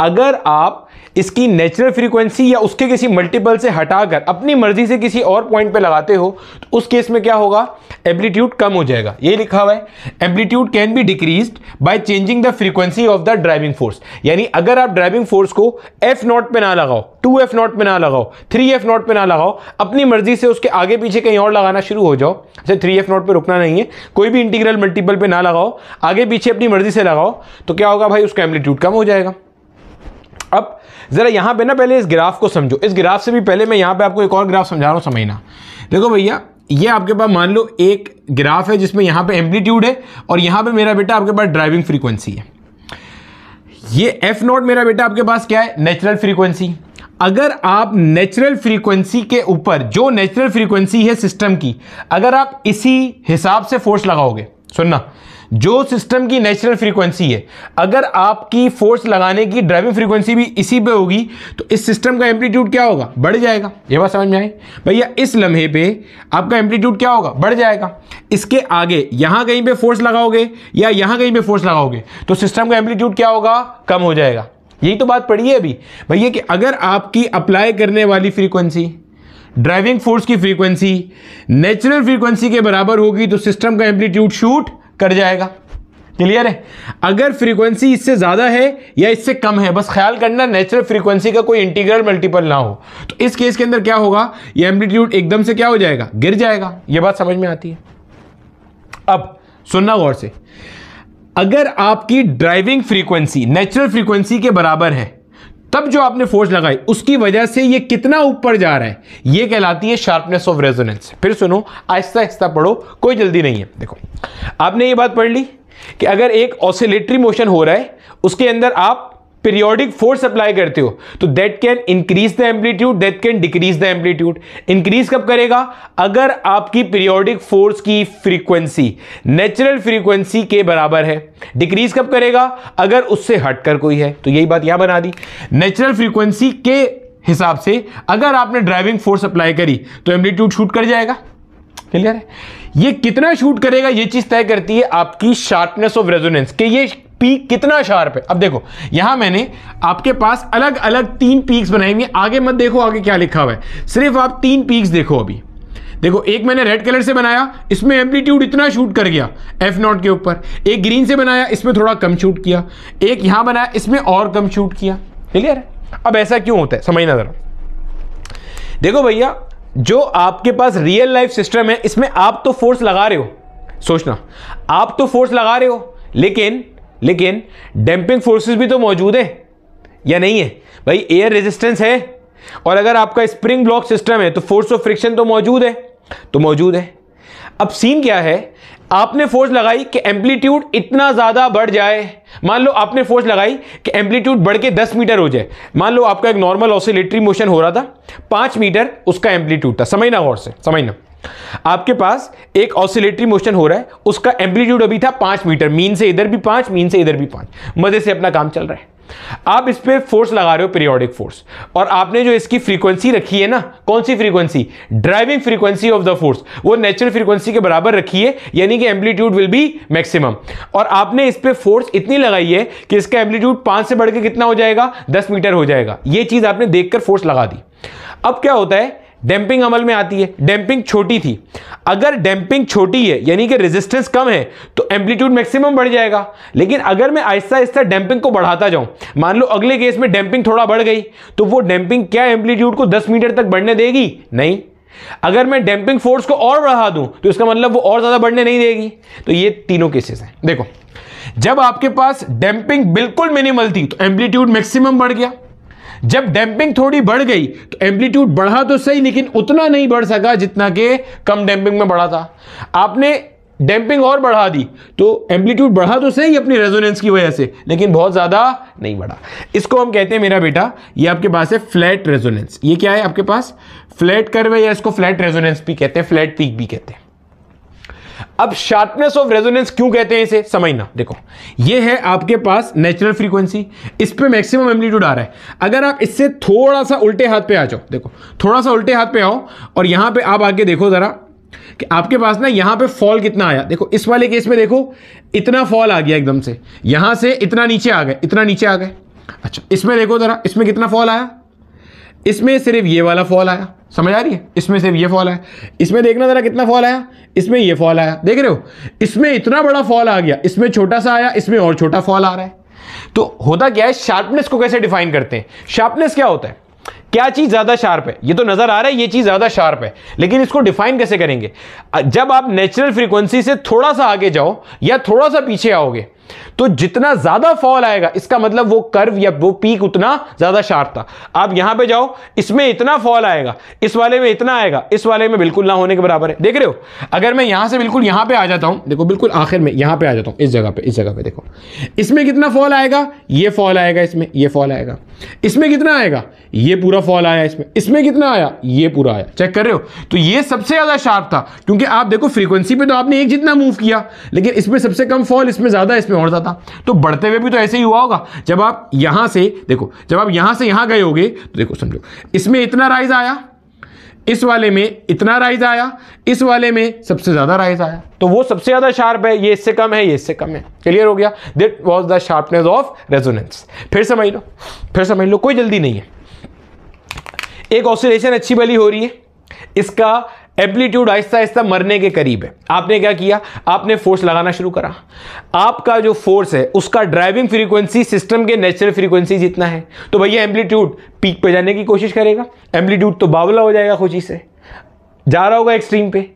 अगर आप इसकी नेचुरल फ्रीक्वेंसी या उसके किसी मल्टीपल से हटाकर अपनी मर्जी से किसी और पॉइंट पे लगाते हो तो उस केस में क्या होगा एम्पलीट्यूड कम हो जाएगा ये लिखा हुआ है amplitude can be decrease by changing the frequency of the driving force यानी अगर आप ड्राइविंग फोर्स को एफ नॉट पे ना लगाओ टू एफ नॉट पे ना लगाओ थ्री एफ नॉट पे ना लगाओ अपनी मर्जी से उसके आगे पीछे कहीं और लगाना शुरू हो जाओ अच्छा थ्री एफ नॉट पर रुकना नहीं है कोई भी इंटीग्रल मल्टीपल पर ना लगाओ आगे पीछे अपनी मर्जी से लगाओ तो क्या होगा भाई उसका एम्पलीट्यूड कम हो जाएगा अब જરા યહા પે ને પહેલે ઇસ ગ્રાફ કો સમજો ઇસ ગ્રાફ સે ભી પહેલે મે યહા પે આપકો એક ઓર ગ્રાફ સમજા રહા હું સમજના દેખો ભઈયા યે આપકે પાસ मान लो એક ગ્રાફ હે جسમે યહા પે એમ્પ્લીટ્યુડ હે ઓર યહા પે મેરા બેટા આપકે પાસ ડ્રાઇવિંગ ફ્રીક્વન્સી હે યે f0 મેરા બેટા આપકે પાસ ક્યા હે નેચરલ ફ્રીક્વન્સી અગર આપ નેચરલ ફ્રીક્વન્સી કે ઉપર જો નેચરલ ફ્રીક્વન્સી હે સિસ્ટમ કી અગર આપ ઇસી હિસાબ સે ફોર્સ લગાઓગે સુન્ના जो सिस्टम की नेचुरल फ्रीक्वेंसी है अगर आपकी फोर्स लगाने की ड्राइविंग फ्रीक्वेंसी भी इसी पे होगी तो इस सिस्टम का एम्पलीट्यूड क्या होगा बढ़ जाएगा ये बात समझ में आए भैया इस लम्हे पे आपका एम्पलीट्यूड क्या होगा बढ़ जाएगा इसके आगे यहां कहीं पे फोर्स लगाओगे या यहां कहीं पे फोर्स लगाओगे तो सिस्टम का एम्पलीट्यूड क्या होगा कम हो जाएगा यही तो बात पड़ी है अभी भैया कि अगर आपकी अप्लाई करने वाली फ्रीक्वेंसी ड्राइविंग फोर्स की फ्रीक्वेंसी नेचुरल फ्रीक्वेंसी के बराबर होगी तो सिस्टम का एम्पलीट्यूड शूट कर जाएगा क्लियर है अगर फ्रीक्वेंसी इससे ज़्यादा है या इससे कम है बस ख्याल करना नेचुरल फ्रीक्वेंसी का कोई इंटीग्रल मल्टीपल ना हो तो इस केस के अंदर क्या होगा ये एम्पलीट्यूड एकदम से क्या हो जाएगा गिर जाएगा ये बात समझ में आती है अब सुनना गौर से अगर आपकी ड्राइविंग फ्रीक्वेंसी नेचुरल फ्रीक्वेंसी के बराबर है तब जो आपने फोर्स लगाई उसकी वजह से ये कितना ऊपर जा रहा है ये कहलाती है शार्पनेस ऑफ रेजोनेंस फिर सुनो आहिस्ता आहिस्ता पढ़ो कोई जल्दी नहीं है देखो आपने ये बात पढ़ ली कि अगर एक ऑसिलेटरी मोशन हो रहा है उसके अंदर आप पीरियोडिक फोर्स अप्लाई करते हो तो that can increase the amplitude that can decrease the amplitude increase कब करेगा अगर आपकी पीरियोडिक फोर्स की फ्रीक्वेंसी नेचुरल फ्रीक्वेंसी के बराबर है डिक्रीज कब करेगा अगर उससे हटकर कोई है तो यही बात यहां बना दी नेचुरल फ्रीक्वेंसी के हिसाब से अगर आपने ड्राइविंग फोर्स अप्लाई करी तो एम्पलीट्यूड शूट कर जाएगा क्लियर है ये कितना शूट करेगा ये चीज तय करती है आपकी शार्पनेस ऑफ रेजोनेंस कि ये पीक कितना शार्प है अब देखो यहां मैंने आपके पास अलग अलग तीन पीक्स बनाएंगे आगे मत देखो आगे क्या लिखा हुआ है सिर्फ आप तीन पीक्स देखो अभी देखो एक मैंने रेड कलर से बनाया इसमें एम्पलीट्यूड इतना शूट कर गया एफ नॉट के ऊपर एक ग्रीन से बनाया इसमें थोड़ा कम शूट किया एक यहां बनाया इसमें और कम शूट किया क्लियर है अब ऐसा क्यों होता है समझना जरा देखो भैया जो आपके पास रियल लाइफ सिस्टम है इसमें आप तो फोर्स लगा रहे हो सोचना आप तो फोर्स लगा रहे हो लेकिन लेकिन डैम्पिंग फोर्सेस भी तो मौजूद है या नहीं है भाई एयर रेजिस्टेंस है और अगर आपका स्प्रिंग ब्लॉक सिस्टम है तो फोर्स ऑफ फ्रिक्शन तो मौजूद है तो मौजूद है अब सीन क्या है आपने फोर्स लगाई कि एम्पलीट्यूड इतना ज़्यादा बढ़ जाए मान लो आपने फोर्स लगाई कि एम्पलीट्यूड बढ़ के दस मीटर हो जाए मान लो आपका एक नॉर्मल ऑसिलेटरी मोशन हो रहा था पांच मीटर उसका एम्पलीट्यूड था समझना गौर से समझना आपके पास एक ऑसिलेटरी मोशन हो रहा है उसका एम्पलीट्यूड अभी था पांच मीटर मीन से इधर भी पांच मीन से इधर भी पांच मजे से अपना काम चल रहा है आप इस पर फोर्स लगा रहे हो पीरियोडिक फोर्स और आपने जो इसकी फ्रीक्वेंसी रखी है ना कौन सी frequency driving frequency of the force वो नेचुरल फ्रीक्वेंसी के बराबर रखी है यानी कि एम्पलीट्यूड विल बी मैक्सिमम और आपने इस पर फोर्स इतनी लगाई है कि इसका एम्पलीट्यूड पांच से बढ़कर कितना हो जाएगा दस मीटर हो जाएगा यह चीज आपने देखकर फोर्स लगा दी अब क्या होता है डैम्पिंग अमल में आती है डैम्पिंग छोटी थी अगर डैम्पिंग छोटी है यानी कि रेजिस्टेंस कम है तो एम्पलीट्यूड मैक्सिमम बढ़ जाएगा लेकिन अगर मैं आहिस्ता आहिस्ता डैम्पिंग को बढ़ाता जाऊं मान लो अगले केस में डैम्पिंग थोड़ा बढ़ गई तो वो डैम्पिंग क्या एम्पलीट्यूड को 10 मीटर तक बढ़ने देगी नहीं अगर मैं डैम्पिंग फोर्स को और बढ़ा दूं तो इसका मतलब वो और ज़्यादा बढ़ने नहीं देगी तो ये तीनों केसेस हैं देखो जब आपके पास डैम्पिंग बिल्कुल मिनिमल थी तो एम्पलीट्यूड मैक्सिमम बढ़ गया जब डैम्पिंग थोड़ी बढ़ गई तो एम्पलीट्यूड बढ़ा तो सही लेकिन उतना नहीं बढ़ सका जितना के कम डैम्पिंग में बढ़ा था आपने डैम्पिंग और बढ़ा दी तो एम्पलीट्यूड बढ़ा तो सही अपनी रेजोनेंस की वजह से लेकिन बहुत ज़्यादा नहीं बढ़ा इसको हम कहते हैं मेरा बेटा ये आपके पास है फ्लैट रेजोनेंस ये क्या है आपके पास फ्लैट कर्व है या इसको फ्लैट रेजोनेंस भी कहते हैं फ्लैट पीक भी कहते हैं अब शार्पनेस ऑफ रेजोनेंस क्यों कहते हैं इसे समझना देखो ये है आपके पास नेचुरल फ्रीक्वेंसी इस पर मैक्सिमम एम्पलीट्यूड आ रहा है अगर आप इससे थोड़ा सा उल्टे हाथ पे आ जाओ देखो थोड़ा सा उल्टे हाथ पे आओ और यहां पे आप आके देखो ज़रा कि आपके पास ना यहां पे फॉल कितना आया देखो इस वाले केस में देखो इतना फॉल आ गया एकदम से यहां से इतना नीचे आ गए इतना नीचे आ गए अच्छा इसमें देखो ज़रा इसमें कितना फॉल आया इसमें सिर्फ ये वाला फॉल आया समझ आ रही है इसमें सिर्फ ये फॉल आया इसमें देखना ज़रा कितना फॉल आया इसमें ये फॉल आया देख रहे हो इसमें इतना बड़ा फॉल आ गया इसमें छोटा सा आया इसमें और छोटा फॉल आ रहा है तो होता क्या है शार्पनेस को कैसे डिफाइन करते हैं शार्पनेस क्या होता है क्या चीज ज्यादा शार्प है ये तो नजर आ रहा है ये चीज ज्यादा शार्प है लेकिन इसको डिफाइन कैसे करेंगे जब आप नेचुरल फ्रीक्वेंसी से थोड़ा सा आगे जाओ या थोड़ा सा पीछे आओगे तो जितना ज्यादा फॉल आएगा इसका मतलब वो कर्व या वो पीक उतना ज्यादा शार्प था आप यहां पे जाओ इसमें इतना फॉल आएगा इस वाले में इतना आएगा इस वाले में बिल्कुल ना होने के बराबर है देख रहे हो अगर मैं यहां से बिल्कुल यहां पे आ जाता हूं देखो बिल्कुल आखिर में यहां पे आ जाता हूं इस जगह पे इस जगह पे देखो इसमें कितना फॉल आएगा ये फॉल आएगा इसमें यह फॉल आएगा इसमें कितना आएगा ये पूरा फॉल आया इसमें इसमें कितना आया ये पूरा आया चेक कर रहे हो तो ये सबसे ज़्यादा शार्प था क्योंकि आप देखो फ्रीक्वेंसी पे तो आपने एक जितना मूव किया लेकिन इसमें सबसे कम फॉल इसमें ज़्यादा इसमें और ज़्यादा तो बढ़ते हुए भी तो ऐसे ही हुआ होगा जब आप यहां से देखो जब आप यहां से यहां गए होगे तो देखो समझो इसमें इतना राइज आया इस वाले में इतना राइज आया इस वाले में सबसे ज़्यादा राइज आया तो वो सबसे ज़्यादा शार्प है ये इससे कम है ये इससे कम है क्लियर हो गया that was the sharpness of resonance फिर समझ लो फिर समझ लो कोई जल्दी नहीं है एक ऑसिलेशन अच्छी भली हो रही है इसका एप्लीट्यूड आहिस्ता आहिस्ता मरने के करीब है आपने क्या किया आपने फोर्स लगाना शुरू करा आपका जो फोर्स है उसका ड्राइविंग फ्रीक्वेंसी सिस्टम के नेचुरल फ्रीक्वेंसी जितना है तो भैया एम्पलीट्यूड पीक पे जाने की कोशिश करेगा एम्पलीट्यूड तो बावला हो जाएगा खुशी से जा रहा होगा एक्सट्रीम पे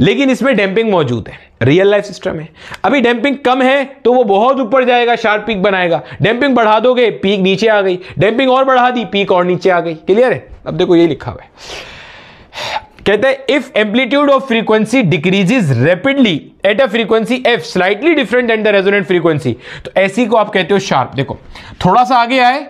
लेकिन इसमें डैम्पिंग मौजूद है रियल लाइफ सिस्टम है अभी डैम्पिंग कम है तो वो बहुत ऊपर जाएगा शार्प पीक बनाएगा डैम्पिंग बढ़ा दोगे पीक नीचे आ गई डैम्पिंग और बढ़ा दी पीक और नीचे आ गई क्लियर है अब देखो ये लिखा हुआ है कहते हैं if amplitude of frequency decreases rapidly at a frequency F slightly different and the resonant frequency तो ऐसी को आप कहते हो शार्प देखो थोड़ा सा आगे आए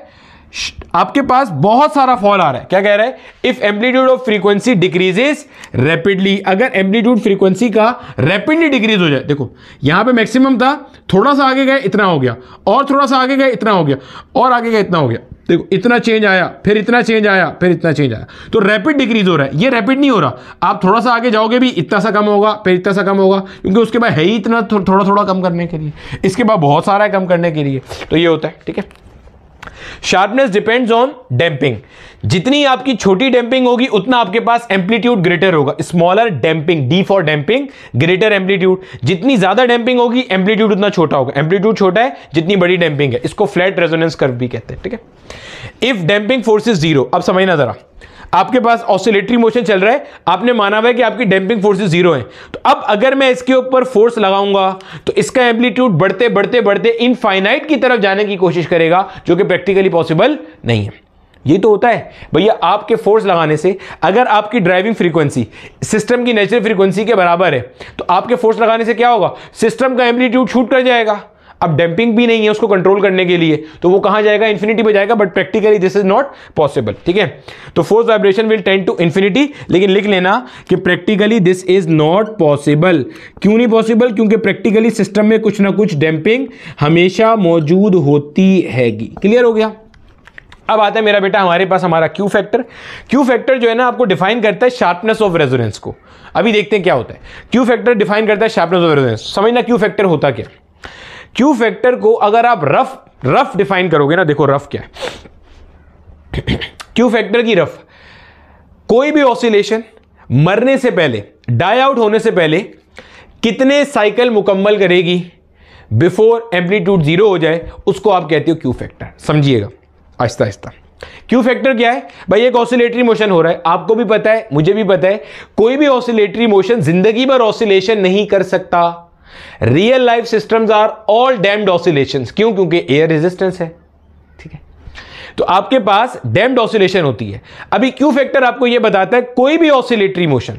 आपके पास बहुत सारा फॉल आ रहा है क्या कह रहा है if amplitude of frequency decreases rapidly अगर एम्पलीट्यूड फ्रीक्वेंसी का रैपिडली डिक्रीज हो जाए देखो यहां पे मैक्सिमम था थोड़ा सा आगे गए इतना हो गया और थोड़ा सा आगे गए इतना हो गया और आगे गए इतना हो गया देखो इतना चेंज आया फिर इतना चेंज आया फिर इतना चेंज आया तो रैपिड डिक्रीज हो रहा है ये रैपिड नहीं हो रहा आप थोड़ा सा आगे जाओगे भी इतना सा कम होगा फिर इतना सा कम होगा क्योंकि उसके बाद है ही इतना थोड़ा थोड़ा कम करने के लिए इसके बाद बहुत सारा है कम करने के लिए तो ये होता है ठीक है शार्पनेस डिपेंड्स ऑन डैम्पिंग जितनी आपकी छोटी डैम्पिंग होगी उतना आपके पास एम्पलीट्यूड ग्रेटर होगा smaller damping D for damping greater amplitude जितनी ज्यादा डैम्पिंग होगी एम्पलीट्यूड उतना छोटा होगा एम्पलीट्यूड छोटा है जितनी बड़ी डैम्पिंग है इसको फ्लैट रेजोनेंस कर्व भी कहते हैं ठीक है if damping force is zero अब समझना जरा आपके पास ऑसिलेटरी मोशन चल रहा है आपने माना हुआ है कि आपकी डैम्पिंग फोर्सेस जीरो हैं तो अब अगर मैं इसके ऊपर फोर्स लगाऊंगा तो इसका एम्पलीट्यूड बढ़ते बढ़ते बढ़ते इनफाइनाइट की तरफ जाने की कोशिश करेगा जो कि प्रैक्टिकली पॉसिबल नहीं है ये तो होता है भैया आपके फोर्स लगाने से अगर आपकी ड्राइविंग फ्रीक्वेंसी सिस्टम की नेचुरल फ्रीक्वेंसी के बराबर है तो आपके फोर्स लगाने से क्या होगा सिस्टम का एम्पलीट्यूड छूट कर जाएगा अब डैम्पिंग भी नहीं है उसको कंट्रोल करने के लिए तो वो कहां जाएगा इन्फिनिटी पे जाएगा but practically this is not possible ठीक है तो force vibration will tend to infinity लेकिन लिख लेना कि practically this is not possible क्यों नहीं पॉसिबल क्योंकि प्रैक्टिकली सिस्टम में कुछ ना कुछ डैम्पिंग हमेशा मौजूद होती हैगी क्लियर हो गया अब आता है मेरा बेटा हमारे पास हमारा क्यू फैक्टर क्यू फैक्टर जो है ना आपको डिफाइन करता है शार्पनेस ऑफ रेजोनेंस को अभी देखते हैं क्या होता है क्यू फैक्टर डिफाइन करता है शार्पनेस ऑफ रेजोनेंस समझना क्यू फैक्टर होता क्या क्यू फैक्टर को अगर आप रफ रफ डिफाइन करोगे ना देखो रफ क्या है क्यू फैक्टर की रफ कोई भी ऑसिलेशन मरने से पहले डाई आउट होने से पहले कितने साइकिल मुकम्मल करेगी बिफोर एम्पलीट्यूड जीरो हो जाए उसको आप कहते हो क्यू फैक्टर समझिएगा आहिस्ता आहिस्ता क्यू फैक्टर क्या है भाई एक ऑसिलेटरी मोशन हो रहा है आपको भी पता है मुझे भी पता है कोई भी ऑसिलेटरी मोशन जिंदगी भर ऑसिलेशन नहीं कर सकता real life systems are all damped oscillation क्यों क्योंकि एयर रेजिस्टेंस है ठीक है तो आपके पास डैम्ड ऑसिलेशन होती है अभी क्यू फैक्टर आपको यह बताता है कोई भी ऑसिलेटरी मोशन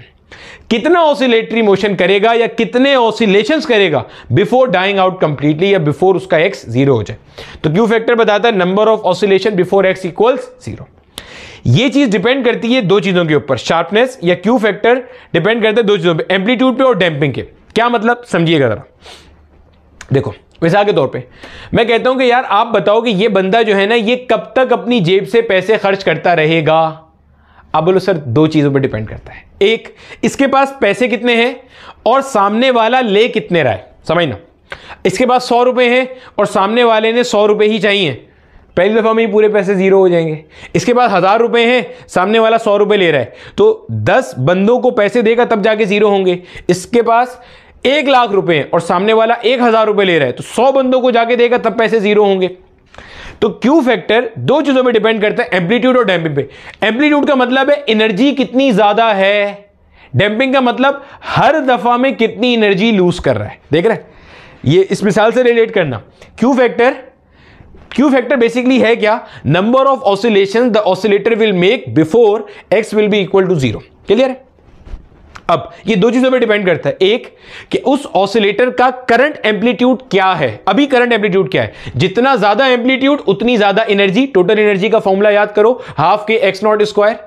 कितना ऑसिलेटरी मोशन करेगा या कितने ऑसिलेशन करेगा बिफोर डाइंग आउट कंप्लीटली या बिफोर उसका एक्स जीरो हो जाए तो क्यू फैक्टर बताता है number of oscillation before X equals zero ये चीज डिपेंड करती है दो चीजों के ऊपर शार्पनेस या क्यू फैक्टर डिपेंड करता है दो चीजों पर एम्पलीट्यूड पे और डैम्पिंग के क्या मतलब समझिएगा ज़रा देखो मिसाल के तौर पे मैं कहता हूं कि यार आप बताओ कि ये बंदा जो है ना ये कब तक अपनी जेब से पैसे खर्च करता रहेगा अब बोलो सर दो चीज़ों पर डिपेंड करता है एक इसके पास पैसे कितने हैं और सामने वाला ले कितने रहा है समझना इसके पास सौ रुपए हैं और सामने वाले ने सौ रुपए ही चाहिए पहली दफ़ा में ही पूरे पैसे ज़ीरो हो जाएंगे इसके पास हज़ार रुपए हैं सामने वाला सौ रुपए ले रहा है तो दस बंदों को पैसे देगा तब जाके ज़ीरो होंगे इसके पास एक लाख रुपए और सामने वाला एक हजार रुपए ले रहा है तो सौ बंदों को जाके देगा तब पैसे जीरो होंगे तो क्यू फैक्टर दो चीजों पे डिपेंड करता है एम्पलीट्यूड और डैम्पिंग पे एम्पलीट्यूड का मतलब है एनर्जी कितनी ज्यादा है डैम्पिंग का मतलब हर दफा में कितनी एनर्जी लूज कर रहा है देख रहे ये इस मिसाल से रिलेट करना Q factor Q factor basically है क्या number of oscillation the oscillator will make before X will be equal to zero clear है अब ये दो चीजों पे डिपेंड करता है एक कि उस ऑसिलेटर का करंट एम्पलीट्यूड क्या है अभी करंट एम्पलीट्यूड क्या है जितना ज्यादा एम्पलीट्यूड उतनी ज्यादा एनर्जी टोटल एनर्जी का फॉर्मूला याद करो हाफ के एक्स नॉट स्क्वायर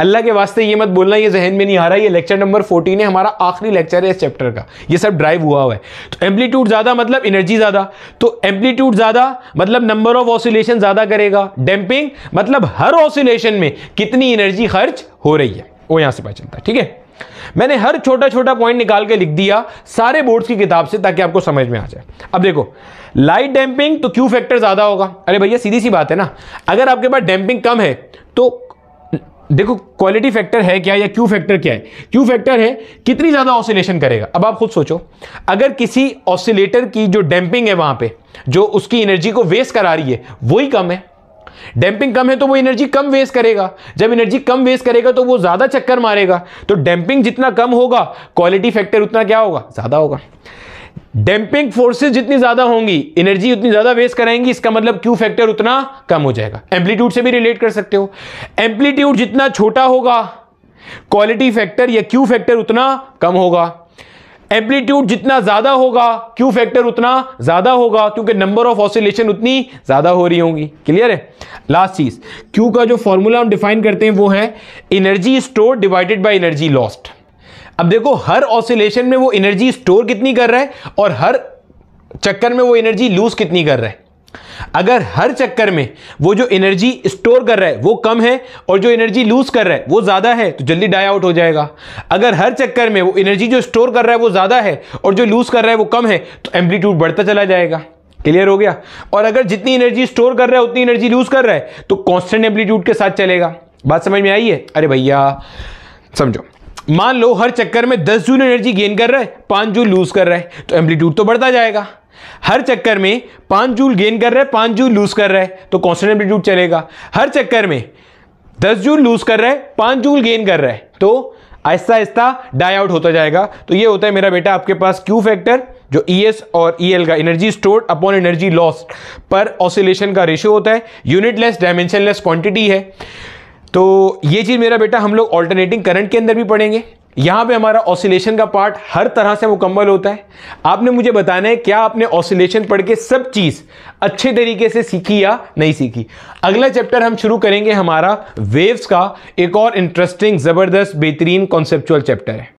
अल्लाह के वास्ते ये मत बोलना ये जहन में नहीं आ रहा ये लेक्चर नंबर 14 है हमारा आखिरी लेक्चर है इस चैप्टर का ये सब ड्राइव हुआ हुआ है तो एम्पलीट्यूड ज़्यादा मतलब एनर्जी ज़्यादा तो एम्पलीट्यूड ज़्यादा मतलब नंबर ऑफ ऑसिलेशन ज़्यादा करेगा डैम्पिंग मतलब हर ऑसिलेशन में कितनी एनर्जी खर्च हो रही है वो यहां से पता चलता है ठीक है मैंने हर छोटा छोटा पॉइंट निकाल के लिख दिया सारे बोर्ड्स की किताब से ताकि आपको समझ में आ जाए अब देखो लाइट डैम्पिंग तो क्यू फैक्टर ज़्यादा होगा अरे भैया सीधी सी बात है ना अगर आपके पास डैम्पिंग कम है तो देखो क्वालिटी फैक्टर है क्या या क्यू फैक्टर क्या है क्यू फैक्टर है कितनी ज़्यादा ऑसिलेशन करेगा अब आप खुद सोचो अगर किसी ऑसिलेटर की जो डैम्पिंग है वहां पे जो उसकी एनर्जी को वेस्ट करा रही है वही कम है डैम्पिंग कम है तो वो एनर्जी कम वेस्ट करेगा जब एनर्जी कम वेस्ट करेगा तो वो ज़्यादा चक्कर मारेगा तो डैम्पिंग जितना कम होगा क्वालिटी फैक्टर उतना क्या होगा ज़्यादा होगा डैम्पिंग फोर्सेस जितनी ज्यादा होंगी एनर्जी उतनी ज्यादा वेस्ट कराएंगी इसका मतलब क्यू फैक्टर उतना कम हो जाएगा एम्पलीट्यूड से भी रिलेट कर सकते हो एम्पलीट्यूड जितना छोटा होगा क्वालिटी फैक्टर या क्यू फैक्टर उतना कम होगा एम्पलीट्यूड जितना ज्यादा होगा क्यू फैक्टर उतना ज्यादा होगा क्योंकि नंबर ऑफ ऑसिलेशन उतनी ज्यादा हो रही होंगी क्लियर है लास्ट चीज क्यू का जो फॉर्मूला हम डिफाइन करते हैं वो है energy store divided by energy lost अब देखो हर ऑसिलेशन में वो एनर्जी स्टोर कितनी कर रहा है और हर चक्कर में वो एनर्जी लूज कितनी कर रहा है अगर हर चक्कर में वो जो एनर्जी स्टोर कर रहा है वो कम है और जो एनर्जी लूज कर रहा है वो ज़्यादा है तो जल्दी डाई आउट हो जाएगा अगर हर चक्कर में वो एनर्जी जो स्टोर कर रहा है वो ज़्यादा है और जो लूज कर रहा है वो कम है तो एम्पलीट्यूड बढ़ता चला जाएगा क्लियर हो गया और अगर जितनी एनर्जी स्टोर कर रहा है उतनी एनर्जी लूज कर रहा है तो कॉन्स्टेंट एम्पलीट्यूड के साथ चलेगा बात समझ में आई है अरे भैया समझो मान लो हर चक्कर में 10 जूल एनर्जी गेन कर रहा है 5 जूल लूज कर रहा है तो एम्पलीट्यूड तो बढ़ता जाएगा हर चक्कर में पांच जूल गेन कर रहा है पांच जूल लूज कर रहा है तो कॉन्स्टेंट एम्पलीट्यूड चलेगा हर चक्कर में दस जूल लूज कर रहा है पांच जूल गेन कर रहा है तो आहिस्ता आहिस्ता डाई आउट होता जाएगा तो ये होता है मेरा बेटा आपके पास क्यू फैक्टर जो ई e एस और ई e एल का energy stored upon energy loss पर ऑसिलेशन का रेशियो होता है यूनिटलेस डायमेंशनलेस क्वांटिटी है तो ये चीज़ मेरा बेटा हम लोग ऑल्टरनेटिंग करंट के अंदर भी पढ़ेंगे यहाँ पे हमारा ऑसिलेशन का पार्ट हर तरह से मुकम्मल होता है आपने मुझे बताना है क्या आपने ऑसिलेशन पढ़ के सब चीज़ अच्छे तरीके से सीखी या नहीं सीखी अगला चैप्टर हम शुरू करेंगे हमारा वेव्स का एक और इंटरेस्टिंग ज़बरदस्त बेहतरीन कॉन्सेप्चुअल चैप्टर है